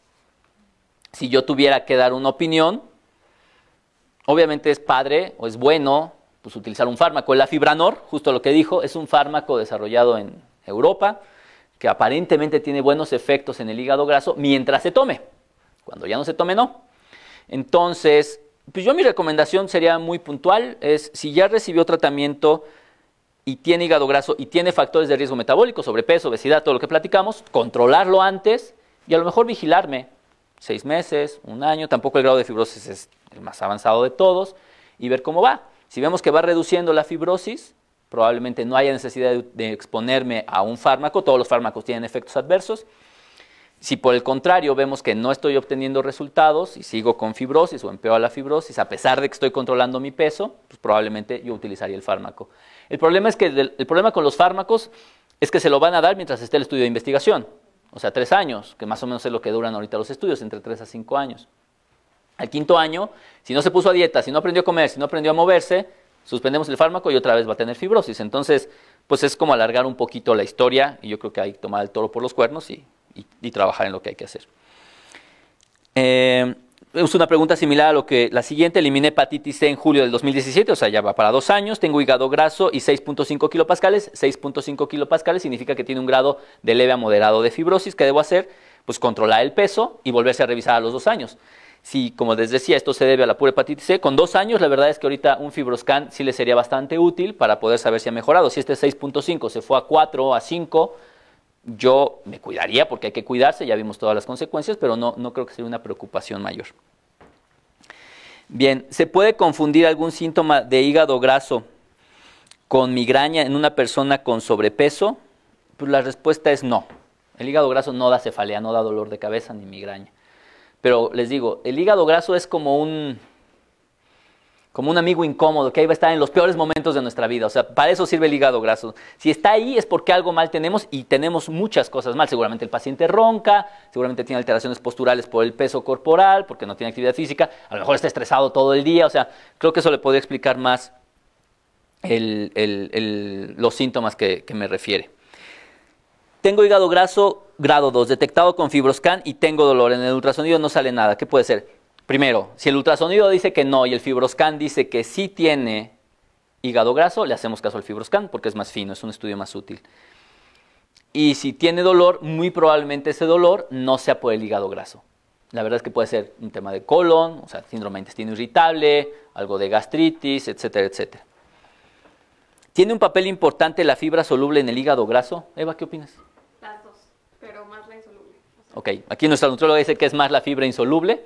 Si yo tuviera que dar una opinión, obviamente es padre o es bueno pues, utilizar un fármaco. El afibranor, justo lo que dijo, es un fármaco desarrollado en Europa que aparentemente tiene buenos efectos en el hígado graso mientras se tome. Cuando ya no se tome, no. Entonces, pues yo mi recomendación sería muy puntual, es si ya recibió tratamiento y tiene hígado graso y tiene factores de riesgo metabólico, sobrepeso, obesidad, todo lo que platicamos, controlarlo antes y a lo mejor vigilarme seis meses, un año, tampoco el grado de fibrosis es el más avanzado de todos, y ver cómo va. Si vemos que va reduciendo la fibrosis, probablemente no haya necesidad de, de exponerme a un fármaco, todos los fármacos tienen efectos adversos. Si por el contrario vemos que no estoy obteniendo resultados y sigo con fibrosis o empeora la fibrosis, a pesar de que estoy controlando mi peso, pues probablemente yo utilizaría el fármaco. El problema, es que el, problema con los fármacos es que se lo van a dar mientras esté el estudio de investigación, o sea, tres años, que más o menos es lo que duran ahorita los estudios, entre tres a cinco años. Al quinto año, si no se puso a dieta, si no aprendió a comer, si no aprendió a moverse, suspendemos el fármaco y otra vez va a tener fibrosis. Entonces, pues es como alargar un poquito la historia y yo creo que hay que tomar el toro por los cuernos y, trabajar en lo que hay que hacer. Eh, es una pregunta similar a lo que la siguiente. Eliminé hepatitis C en julio del 2017, o sea, ya va para dos años. Tengo hígado graso y 6.5 kilopascales. 6.5 kilopascales significa que tiene un grado de leve a moderado de fibrosis. ¿Qué debo hacer? Pues controlar el peso y volverse a revisar a los dos años. Si, como les decía, esto se debe a la pura hepatitis C, con dos años la verdad es que ahorita un fibroscan sí le sería bastante útil para poder saber si ha mejorado. Si este 6.5 se fue a 4 a 5 yo me cuidaría porque hay que cuidarse, ya vimos todas las consecuencias, pero no, no creo que sea una preocupación mayor. Bien, ¿se puede confundir algún síntoma de hígado graso con migraña en una persona con sobrepeso? Pues la respuesta es no. El hígado graso no da cefalea, no da dolor de cabeza ni migraña. Pero les digo, el hígado graso es como un, como un amigo incómodo que ahí va a estar en los peores momentos de nuestra vida. O sea, para eso sirve el hígado graso. Si está ahí es porque algo mal tenemos y tenemos muchas cosas mal. Seguramente el paciente ronca, seguramente tiene alteraciones posturales por el peso corporal, porque no tiene actividad física, a lo mejor está estresado todo el día. O sea, creo que eso le podría explicar más los síntomas que, que me refiere. Tengo hígado graso grado 2, detectado con fibroscan y tengo dolor. En el ultrasonido no sale nada. ¿Qué puede ser? Primero, si el ultrasonido dice que no y el fibroscan dice que sí tiene hígado graso, le hacemos caso al fibroscan porque es más fino, es un estudio más útil. Y si tiene dolor, muy probablemente ese dolor no sea por el hígado graso. La verdad es que puede ser un tema de colon, o sea, síndrome de intestino irritable, algo de gastritis, etcétera, etcétera. ¿Tiene un papel importante la fibra soluble en el hígado graso? Eva, ¿qué opinas? Las dos, pero más la insoluble. ok, aquí nuestra nutróloga dice que es más la fibra insoluble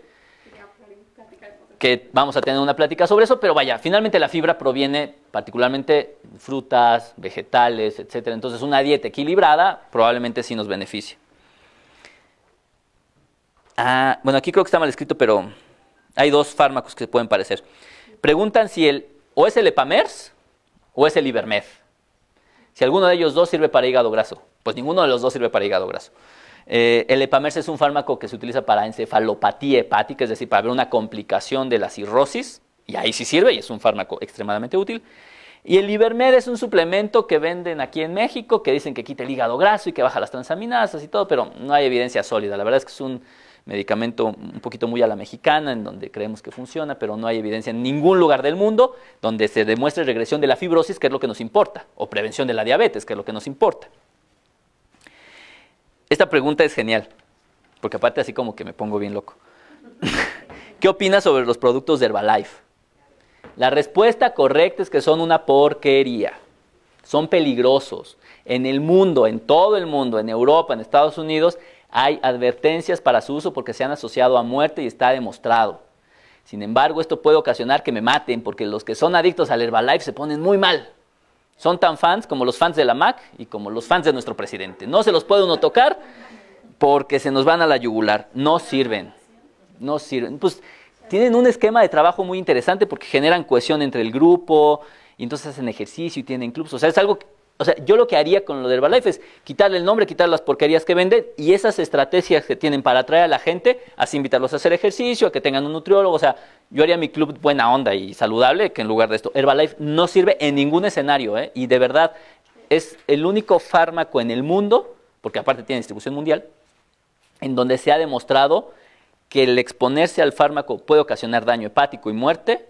que vamos a tener una plática sobre eso, pero vaya, finalmente la fibra proviene particularmente de frutas, vegetales, etc. Entonces una dieta equilibrada probablemente sí nos beneficie. Ah, bueno, aquí creo que está mal escrito, pero hay dos fármacos que pueden parecer. Preguntan si el o es el Epamers o es el Ibermed. Si alguno de ellos dos sirve para hígado graso. Pues ninguno de los dos sirve para hígado graso. Eh, el Epamers es un fármaco que se utiliza para encefalopatía hepática, es decir, para ver una complicación de la cirrosis, y ahí sí sirve y es un fármaco extremadamente útil. Y el Ibermed es un suplemento que venden aquí en México, que dicen que quita el hígado graso y que baja las transaminasas y todo, pero no hay evidencia sólida. La verdad es que es un medicamento un poquito muy a la mexicana, en donde creemos que funciona, pero no hay evidencia en ningún lugar del mundo donde se demuestre regresión de la fibrosis, que es lo que nos importa, o prevención de la diabetes, que es lo que nos importa. Esta pregunta es genial, porque aparte así como que me pongo bien loco. ¿Qué opinas sobre los productos de Herbalife? La respuesta correcta es que son una porquería. Son peligrosos. En el mundo, en todo el mundo, en Europa, en Estados Unidos, hay advertencias para su uso porque se han asociado a muerte y está demostrado. Sin embargo, esto puede ocasionar que me maten porque los que son adictos al Herbalife se ponen muy mal. Son tan fans como los fans de la MAC y como los fans de nuestro presidente. No se los puede uno tocar porque se nos van a la yugular. No sirven. No sirven. Pues tienen un esquema de trabajo muy interesante porque generan cohesión entre el grupo, y entonces hacen ejercicio y tienen clubs. O sea, es algo o sea, yo lo que haría con lo de Herbalife es quitarle el nombre, quitar las porquerías que venden y esas estrategias que tienen para atraer a la gente, así invitarlos a hacer ejercicio, a que tengan un nutriólogo. O sea, yo haría mi club buena onda y saludable que en lugar de esto. Herbalife no sirve en ningún escenario, ¿eh? Y de verdad, es el único fármaco en el mundo, porque aparte tiene distribución mundial, en donde se ha demostrado que el exponerse al fármaco puede ocasionar daño hepático y muerte,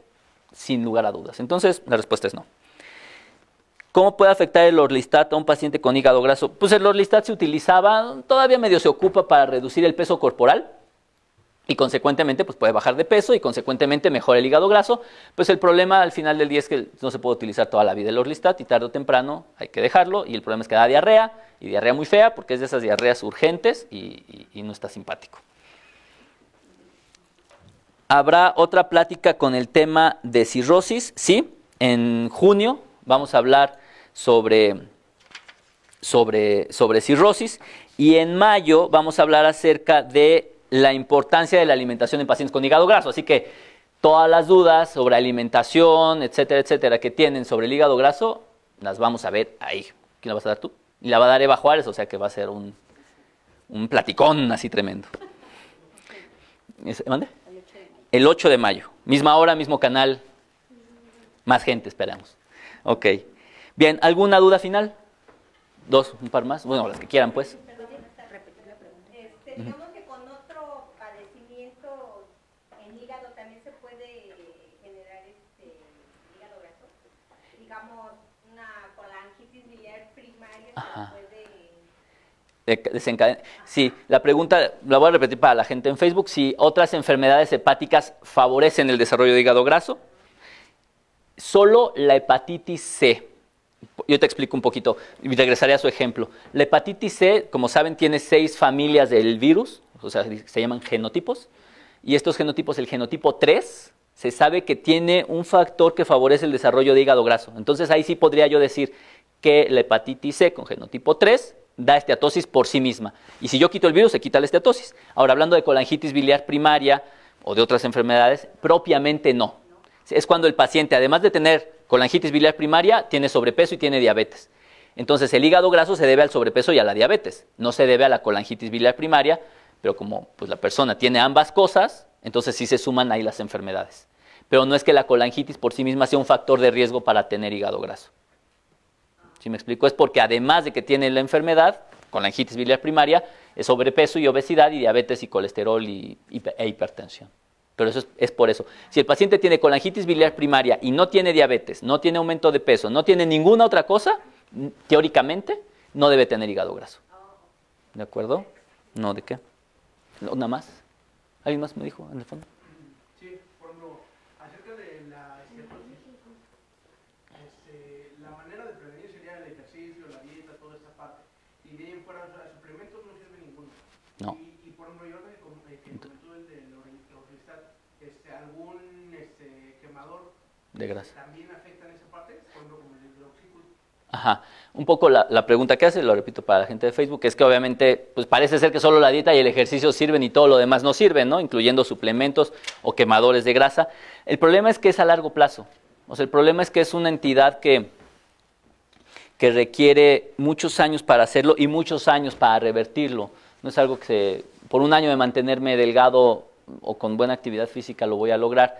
sin lugar a dudas. Entonces, la respuesta es no. ¿Cómo puede afectar el orlistat a un paciente con hígado graso? Pues el orlistat se utilizaba, todavía medio se ocupa para reducir el peso corporal y consecuentemente pues puede bajar de peso y consecuentemente mejora el hígado graso. Pues el problema al final del día es que no se puede utilizar toda la vida el orlistat y tarde o temprano hay que dejarlo y el problema es que da diarrea y diarrea muy fea porque es de esas diarreas urgentes y no está simpático. Habrá otra plática con el tema de cirrosis, sí, en junio vamos a hablar sobre, sobre, sobre cirrosis. Y en mayo vamos a hablar acerca de la importancia de la alimentación en pacientes con hígado graso. Así que todas las dudas sobre alimentación, etcétera, etcétera, que tienen sobre el hígado graso, las vamos a ver ahí. ¿Quién la vas a dar tú? Y la va a dar Eva Juárez, o sea que va a ser un, un platicón así tremendo. ¿Mande? El 8 de mayo. Misma hora, mismo canal. Más gente, esperamos. Ok. Bien, ¿alguna duda final? Dos, un par más. Bueno, las que quieran, pues. Perdón, repetir la pregunta. Este, digamos que con otro padecimiento en hígado también se puede generar este hígado graso. Digamos, una colangitis biliar primaria se puede desencadenar. Sí, la pregunta la voy a repetir para la gente en Facebook. Si otras enfermedades hepáticas favorecen el desarrollo de hígado graso, solo la hepatitis C yo te explico un poquito y regresaré a su ejemplo. La hepatitis C, como saben, tiene seis familias del virus, o sea, se llaman genotipos. Y estos genotipos, el genotipo 3, se sabe que tiene un factor que favorece el desarrollo de hígado graso. Entonces ahí sí podría yo decir que la hepatitis C con genotipo 3 da esteatosis por sí misma. Y si yo quito el virus, se quita la esteatosis. Ahora, hablando de colangitis biliar primaria o de otras enfermedades, propiamente no es cuando el paciente, además de tener colangitis biliar primaria, tiene sobrepeso y tiene diabetes. Entonces, el hígado graso se debe al sobrepeso y a la diabetes, no se debe a la colangitis biliar primaria, pero como pues, la persona tiene ambas cosas, entonces sí se suman ahí las enfermedades. Pero no es que la colangitis por sí misma sea un factor de riesgo para tener hígado graso. Si me explico? Es porque además de que tiene la enfermedad, colangitis biliar primaria, es sobrepeso y obesidad y diabetes y colesterol e hipertensión. Pero eso es, por eso. Si el paciente tiene colangitis biliar primaria y no tiene diabetes, no tiene aumento de peso, no tiene ninguna otra cosa, teóricamente no debe tener hígado graso. ¿De acuerdo? No, ¿de qué? nada más. ¿Alguien más me dijo en el fondo? esa parte? Ajá. Un poco la, pregunta que hace, lo repito para la gente de Facebook, es que obviamente pues parece ser que solo la dieta y el ejercicio sirven y todo lo demás no sirve, ¿no? Incluyendo suplementos o quemadores de grasa. El problema es que es a largo plazo. O sea, el problema es que es una entidad que, que requiere muchos años para hacerlo y muchos años para revertirlo. No es algo que por un año de mantenerme delgado o con buena actividad física lo voy a lograr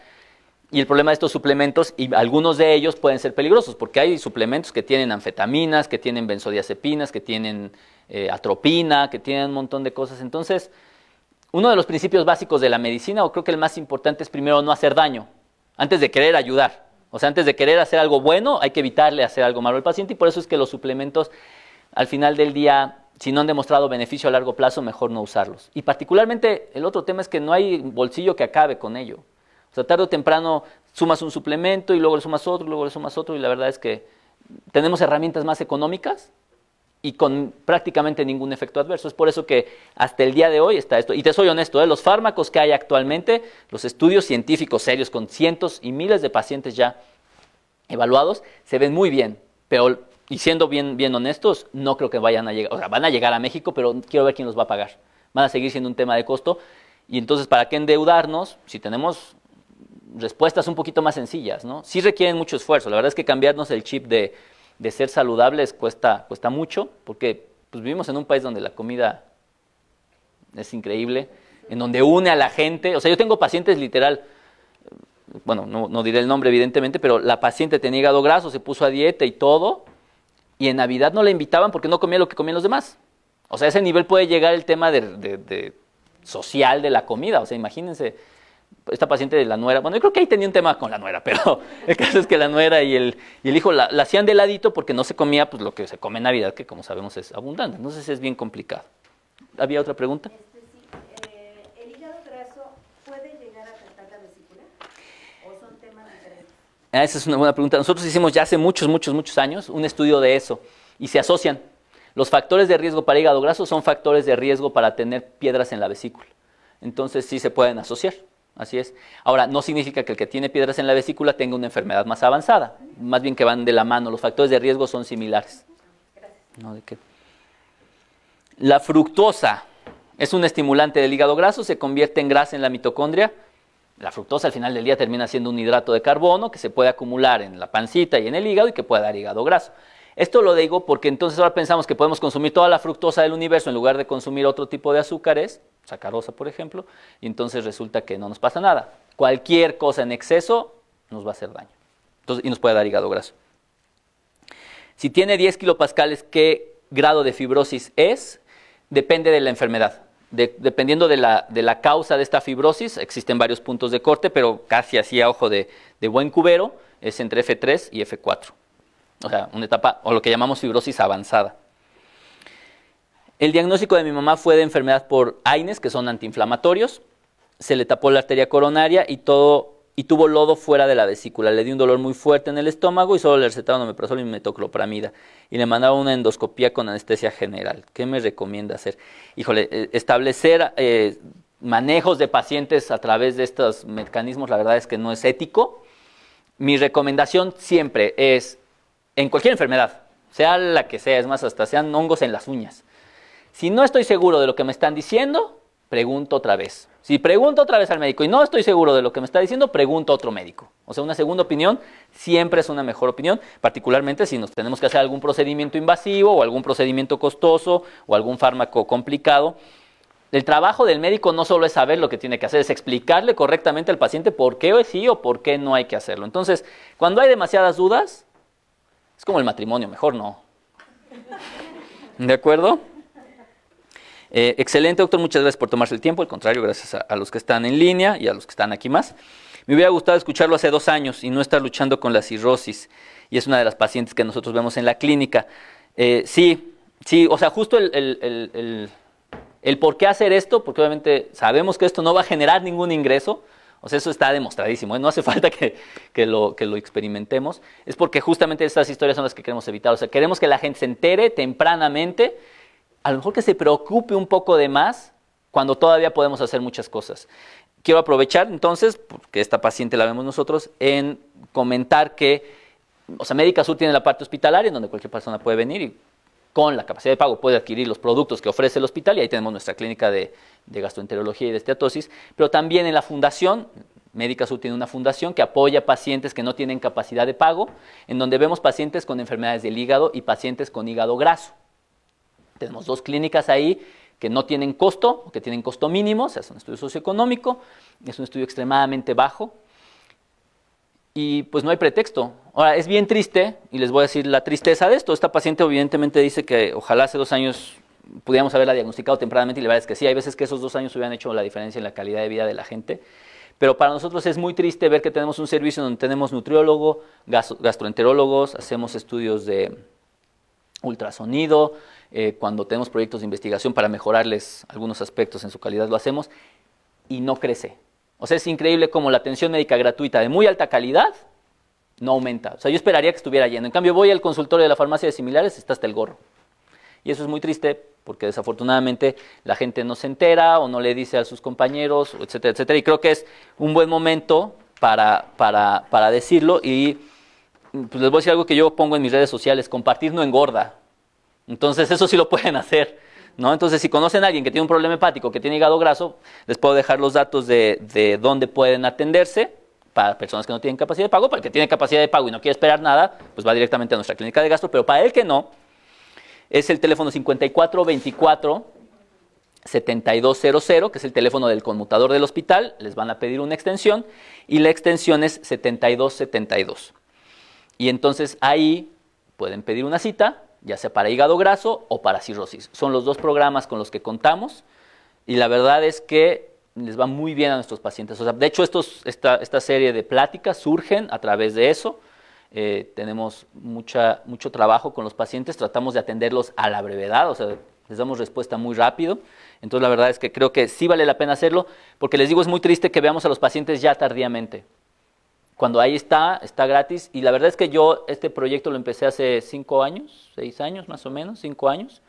y el problema de estos suplementos, y algunos de ellos pueden ser peligrosos, porque hay suplementos que tienen anfetaminas, que tienen benzodiazepinas, que tienen eh, atropina, que tienen un montón de cosas. Entonces, uno de los principios básicos de la medicina, o creo que el más importante, es primero no hacer daño, antes de querer ayudar. O sea, antes de querer hacer algo bueno, hay que evitarle hacer algo malo al paciente, y por eso es que los suplementos, al final del día, si no han demostrado beneficio a largo plazo, mejor no usarlos. Y particularmente, el otro tema es que no hay bolsillo que acabe con ello. O sea, tarde o temprano sumas un suplemento y luego le sumas otro, y luego le sumas otro, y la verdad es que tenemos herramientas más económicas y con prácticamente ningún efecto adverso. Es por eso que hasta el día de hoy está esto. Y te soy honesto, ¿eh? los fármacos que hay actualmente, los estudios científicos serios con cientos y miles de pacientes ya evaluados, se ven muy bien, pero y siendo bien, bien honestos, no creo que vayan a llegar, o van a llegar a México, pero quiero ver quién los va a pagar. Van a seguir siendo un tema de costo. Y entonces, ¿para qué endeudarnos si tenemos respuestas un poquito más sencillas, ¿no? Sí requieren mucho esfuerzo. La verdad es que cambiarnos el chip de, ser saludables cuesta, cuesta mucho, porque pues, vivimos en un país donde la comida es increíble, en donde une a la gente. O sea, yo tengo pacientes literal, bueno, no, diré el nombre evidentemente, pero la paciente tenía hígado graso, se puso a dieta y todo, y en Navidad no la invitaban porque no comía lo que comían los demás. O sea, a ese nivel puede llegar el tema social de la comida. O sea, imagínense esta paciente de la nuera, bueno, yo creo que ahí tenía un tema con la nuera, pero el caso es que la nuera y el, hijo la, hacían de ladito porque no se comía pues, lo que se come en Navidad, que como sabemos es abundante. Entonces es bien complicado. ¿Había otra pregunta? Este, sí, eh, ¿El hígado graso puede llegar a afectar la vesícula? ¿O son temas diferentes? Ah, esa es una buena pregunta. Nosotros hicimos ya hace muchos, muchos, muchos años un estudio de eso y se asocian. Los factores de riesgo para hígado graso son factores de riesgo para tener piedras en la vesícula. Entonces sí se pueden asociar. Así es. Ahora, no significa que el que tiene piedras en la vesícula tenga una enfermedad más avanzada. Más bien que van de la mano. Los factores de riesgo son similares. No, ¿de La fructosa es un estimulante del hígado graso, se convierte en grasa en la mitocondria. La fructosa al final del día termina siendo un hidrato de carbono que se puede acumular en la pancita y en el hígado y que puede dar hígado graso. Esto lo digo porque entonces ahora pensamos que podemos consumir toda la fructosa del universo en lugar de consumir otro tipo de azúcares, sacarosa por ejemplo, y entonces resulta que no nos pasa nada. Cualquier cosa en exceso nos va a hacer daño y nos puede dar hígado graso. Si tiene 10 kilopascales, ¿qué grado de fibrosis es? Depende de la enfermedad. dependiendo de la, causa de esta fibrosis, existen varios puntos de corte, pero casi así a ojo de buen cubero, es entre F3 y F4 o sea, una etapa o lo que llamamos fibrosis avanzada. El diagnóstico de mi mamá fue de enfermedad por AINES, que son antiinflamatorios. Se le tapó la arteria coronaria y, todo, y tuvo lodo fuera de la vesícula. Le dio un dolor muy fuerte en el estómago y solo le recetaron omeprazol y metoclopramida. Y le mandaron una endoscopía con anestesia general. ¿Qué me recomienda hacer? Híjole, eh, establecer eh, manejos de pacientes a través de estos mecanismos, la verdad es que no es ético. Mi recomendación siempre es en cualquier enfermedad, sea la que sea, es más, hasta sean hongos en las uñas. Si no estoy seguro de lo que me están diciendo, pregunto otra vez. Si pregunto otra vez al médico y no estoy seguro de lo que me está diciendo, pregunto a otro médico. O sea, una segunda opinión siempre es una mejor opinión, particularmente si nos tenemos que hacer algún procedimiento invasivo o algún procedimiento costoso o algún fármaco complicado. El trabajo del médico no solo es saber lo que tiene que hacer, es explicarle correctamente al paciente por qué sí o por qué no hay que hacerlo. Entonces, cuando hay demasiadas dudas, es como el matrimonio, mejor no. ¿De acuerdo? Eh, excelente, doctor. Muchas gracias por tomarse el tiempo. Al contrario, gracias a, los que están en línea y a los que están aquí más. Me hubiera gustado escucharlo hace dos años y no estar luchando con la cirrosis. Y es una de las pacientes que nosotros vemos en la clínica. Eh, sí, sí, o sea, justo el, el, por qué hacer esto, porque obviamente sabemos que esto no va a generar ningún ingreso, o sea, eso está demostradísimo, ¿eh? no hace falta que, lo, que lo experimentemos. Es porque justamente estas historias son las que queremos evitar. O sea, queremos que la gente se entere tempranamente, a lo mejor que se preocupe un poco de más cuando todavía podemos hacer muchas cosas. Quiero aprovechar entonces, porque esta paciente la vemos nosotros, en comentar que, o sea, Médica Sur tiene la parte hospitalaria en donde cualquier persona puede venir y con la capacidad de pago puede adquirir los productos que ofrece el hospital y ahí tenemos nuestra clínica de, gastroenterología y de esteatosis, pero también en la fundación, Sur tiene una fundación que apoya pacientes que no tienen capacidad de pago, en donde vemos pacientes con enfermedades del hígado y pacientes con hígado graso. Tenemos dos clínicas ahí que no tienen costo, que tienen costo mínimo, o es un estudio socioeconómico, es un estudio extremadamente bajo, y pues no hay pretexto. Ahora, es bien triste, y les voy a decir la tristeza de esto. Esta paciente evidentemente dice que ojalá hace dos años pudiéramos haberla diagnosticado tempranamente y la verdad es que sí, hay veces que esos dos años hubieran hecho la diferencia en la calidad de vida de la gente. Pero para nosotros es muy triste ver que tenemos un servicio donde tenemos nutriólogo, gastroenterólogos, hacemos estudios de ultrasonido, eh, cuando tenemos proyectos de investigación para mejorarles algunos aspectos en su calidad lo hacemos y no crece. O sea, es increíble cómo la atención médica gratuita de muy alta calidad no aumenta. O sea, yo esperaría que estuviera yendo. En cambio, voy al consultorio de la farmacia de similares, está hasta el gorro. Y eso es muy triste porque desafortunadamente la gente no se entera o no le dice a sus compañeros, etcétera, etcétera. Y creo que es un buen momento para, decirlo y pues, les voy a decir algo que yo pongo en mis redes sociales, compartir no engorda. Entonces eso sí lo pueden hacer. ¿no? Entonces, si conocen a alguien que tiene un problema hepático, que tiene hígado graso, les puedo dejar los datos de, de dónde pueden atenderse para personas que no tienen capacidad de pago, para el que tiene capacidad de pago y no quiere esperar nada, pues va directamente a nuestra clínica de gastro, pero para el que no, es el teléfono 5424 7200, que es el teléfono del conmutador del hospital, les van a pedir una extensión y la extensión es 7272. Y entonces ahí pueden pedir una cita, ya sea para hígado graso o para cirrosis. Son los dos programas con los que contamos y la verdad es que les va muy bien a nuestros pacientes. O sea, de hecho, esta, serie de pláticas surgen a través de eso. Eh, tenemos mucho trabajo con los pacientes, tratamos de atenderlos a la brevedad, o sea, les damos respuesta muy rápido. Entonces, la verdad es que creo que sí vale la pena hacerlo, porque les digo, es muy triste que veamos a los pacientes ya tardíamente cuando ahí está, está gratis. Y la verdad es que yo este proyecto lo empecé hace cinco años, seis años más o menos, cinco años.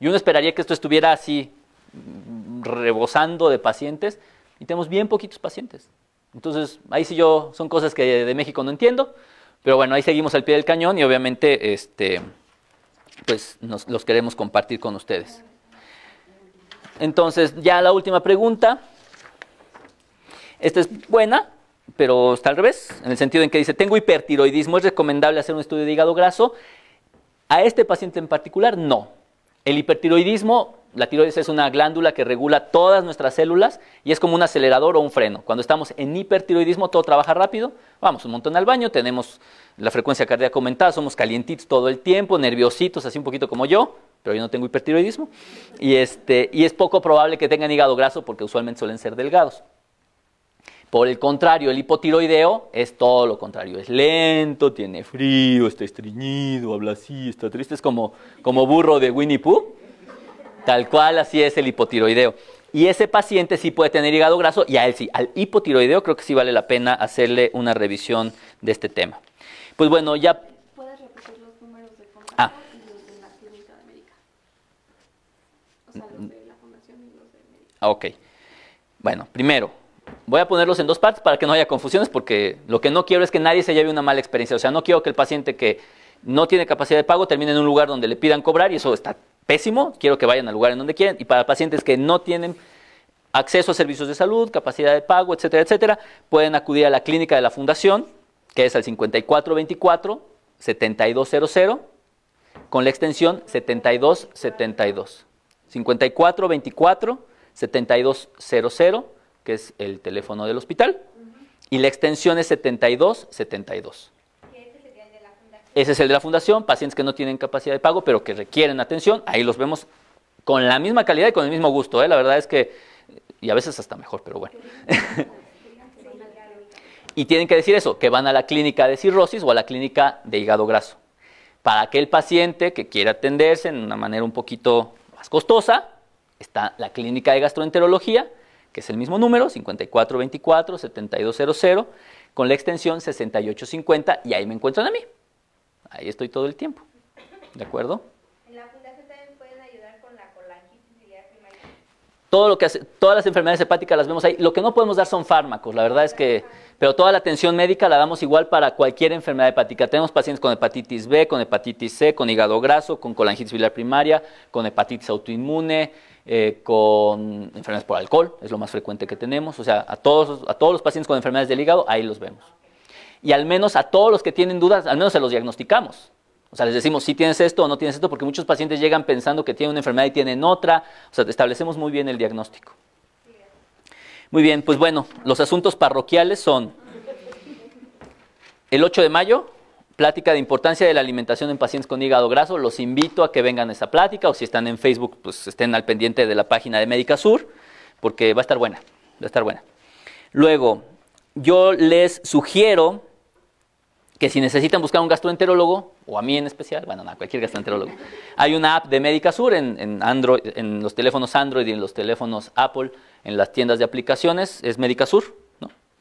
Y uno esperaría que esto estuviera así, mm, rebosando de pacientes. Y tenemos bien poquitos pacientes. Entonces, ahí sí yo, son cosas que de, México no entiendo. Pero bueno, ahí seguimos al pie del cañón y obviamente este, pues los queremos compartir con ustedes. Entonces, ya la última pregunta. Esta es buena, pero está al revés, en el sentido en que dice, tengo hipertiroidismo, es recomendable hacer un estudio de hígado graso. A este paciente en particular, no. El hipertiroidismo, la tiroides es una glándula que regula todas nuestras células y es como un acelerador o un freno. Cuando estamos en hipertiroidismo, todo trabaja rápido, vamos un montón al baño, tenemos la frecuencia cardíaca aumentada, somos calientitos todo el tiempo, nerviositos, así un poquito como yo, pero yo no tengo hipertiroidismo. Y, este, y es poco probable que tengan hígado graso porque usualmente suelen ser delgados. Por el contrario, el hipotiroideo es todo lo contrario. Es lento, tiene frío, está estreñido, habla así, está triste. Es como, como burro de Winnie Pooh. Tal cual, así es el hipotiroideo. Y ese paciente sí puede tener hígado graso y a él sí. Al hipotiroideo creo que sí vale la pena hacerle una revisión de este tema. Pues bueno, ya... ¿Puedes repetir los números de de la O sea, de la y los de Ok. Bueno, primero, voy a ponerlos en dos partes para que no haya confusiones, porque lo que no quiero es que nadie se lleve una mala experiencia. O sea, no quiero que el paciente que no tiene capacidad de pago termine en un lugar donde le pidan cobrar y eso está pésimo. Quiero que vayan al lugar en donde quieren. Y para pacientes que no tienen acceso a servicios de salud, capacidad de pago, etcétera, etcétera, pueden acudir a la clínica de la fundación, que es al 5424-7200, con la extensión 7272. 5424-7200 que es el teléfono del hospital, y la extensión es 7272. Ese es el de la fundación, pacientes que no tienen capacidad de pago, pero que requieren atención, ahí los vemos con la misma calidad y con el mismo gusto, ¿eh? la verdad es que, y a veces hasta mejor, pero bueno. y tienen que decir eso, que van a la clínica de cirrosis o a la clínica de hígado graso. Para aquel paciente que quiera atenderse en una manera un poquito más costosa, está la clínica de gastroenterología, que es el mismo número, 5424-7200, con la extensión 6850 y ahí me encuentran a mí. Ahí estoy todo el tiempo. ¿De acuerdo? ¿En la fundación también pueden ayudar con la colangitis primaria? Todo lo que todas las enfermedades hepáticas las vemos ahí. Lo que no podemos dar son fármacos, la verdad es que, pero toda la atención médica la damos igual para cualquier enfermedad hepática. Tenemos pacientes con hepatitis B, con hepatitis C, con hígado graso, con colangitis biliar primaria, con hepatitis autoinmune, eh, con enfermedades por alcohol, es lo más frecuente que tenemos. O sea, a todos, a todos los pacientes con enfermedades del hígado, ahí los vemos. Y al menos a todos los que tienen dudas, al menos se los diagnosticamos. O sea, les decimos si tienes esto o no tienes esto, porque muchos pacientes llegan pensando que tienen una enfermedad y tienen otra. O sea, establecemos muy bien el diagnóstico. Muy bien, pues bueno, los asuntos parroquiales son el 8 de mayo, plática de importancia de la alimentación en pacientes con hígado graso. Los invito a que vengan a esa plática o si están en Facebook, pues estén al pendiente de la página de Médica Sur, porque va a estar buena, va a estar buena. Luego, yo les sugiero que si necesitan buscar un gastroenterólogo, o a mí en especial, bueno, no, cualquier gastroenterólogo, hay una app de Médica Sur en, Android, en los teléfonos Android y en los teléfonos Apple, en las tiendas de aplicaciones, es Médica Sur.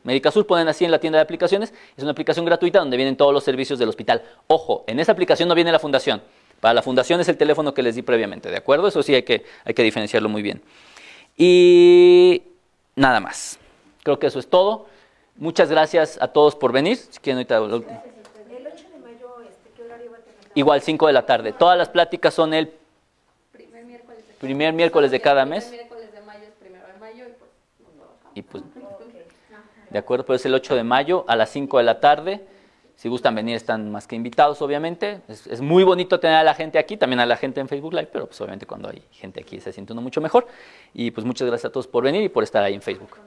Medicasur ponen así en la tienda de aplicaciones. Es una aplicación gratuita donde vienen todos los servicios del hospital. Ojo, en esa aplicación no viene la fundación. Para la fundación es el teléfono que les di previamente, ¿de acuerdo? Eso sí hay que, hay que diferenciarlo muy bien. Y nada más. Creo que eso es todo. Muchas gracias a todos por venir. Si quieren, ahorita... El 8 de mayo, ¿qué horario va a Igual 5 de la tarde. Todas las pláticas son el primer miércoles de, cada mes. Primer miércoles de mayo es primero de mayo Y pues ¿De acuerdo? Pero es el 8 de mayo a las 5 de la tarde. Si gustan venir, están más que invitados, obviamente. Es, es, muy bonito tener a la gente aquí, también a la gente en Facebook Live, pero pues obviamente cuando hay gente aquí se siente uno mucho mejor. Y pues muchas gracias a todos por venir y por estar ahí en Facebook.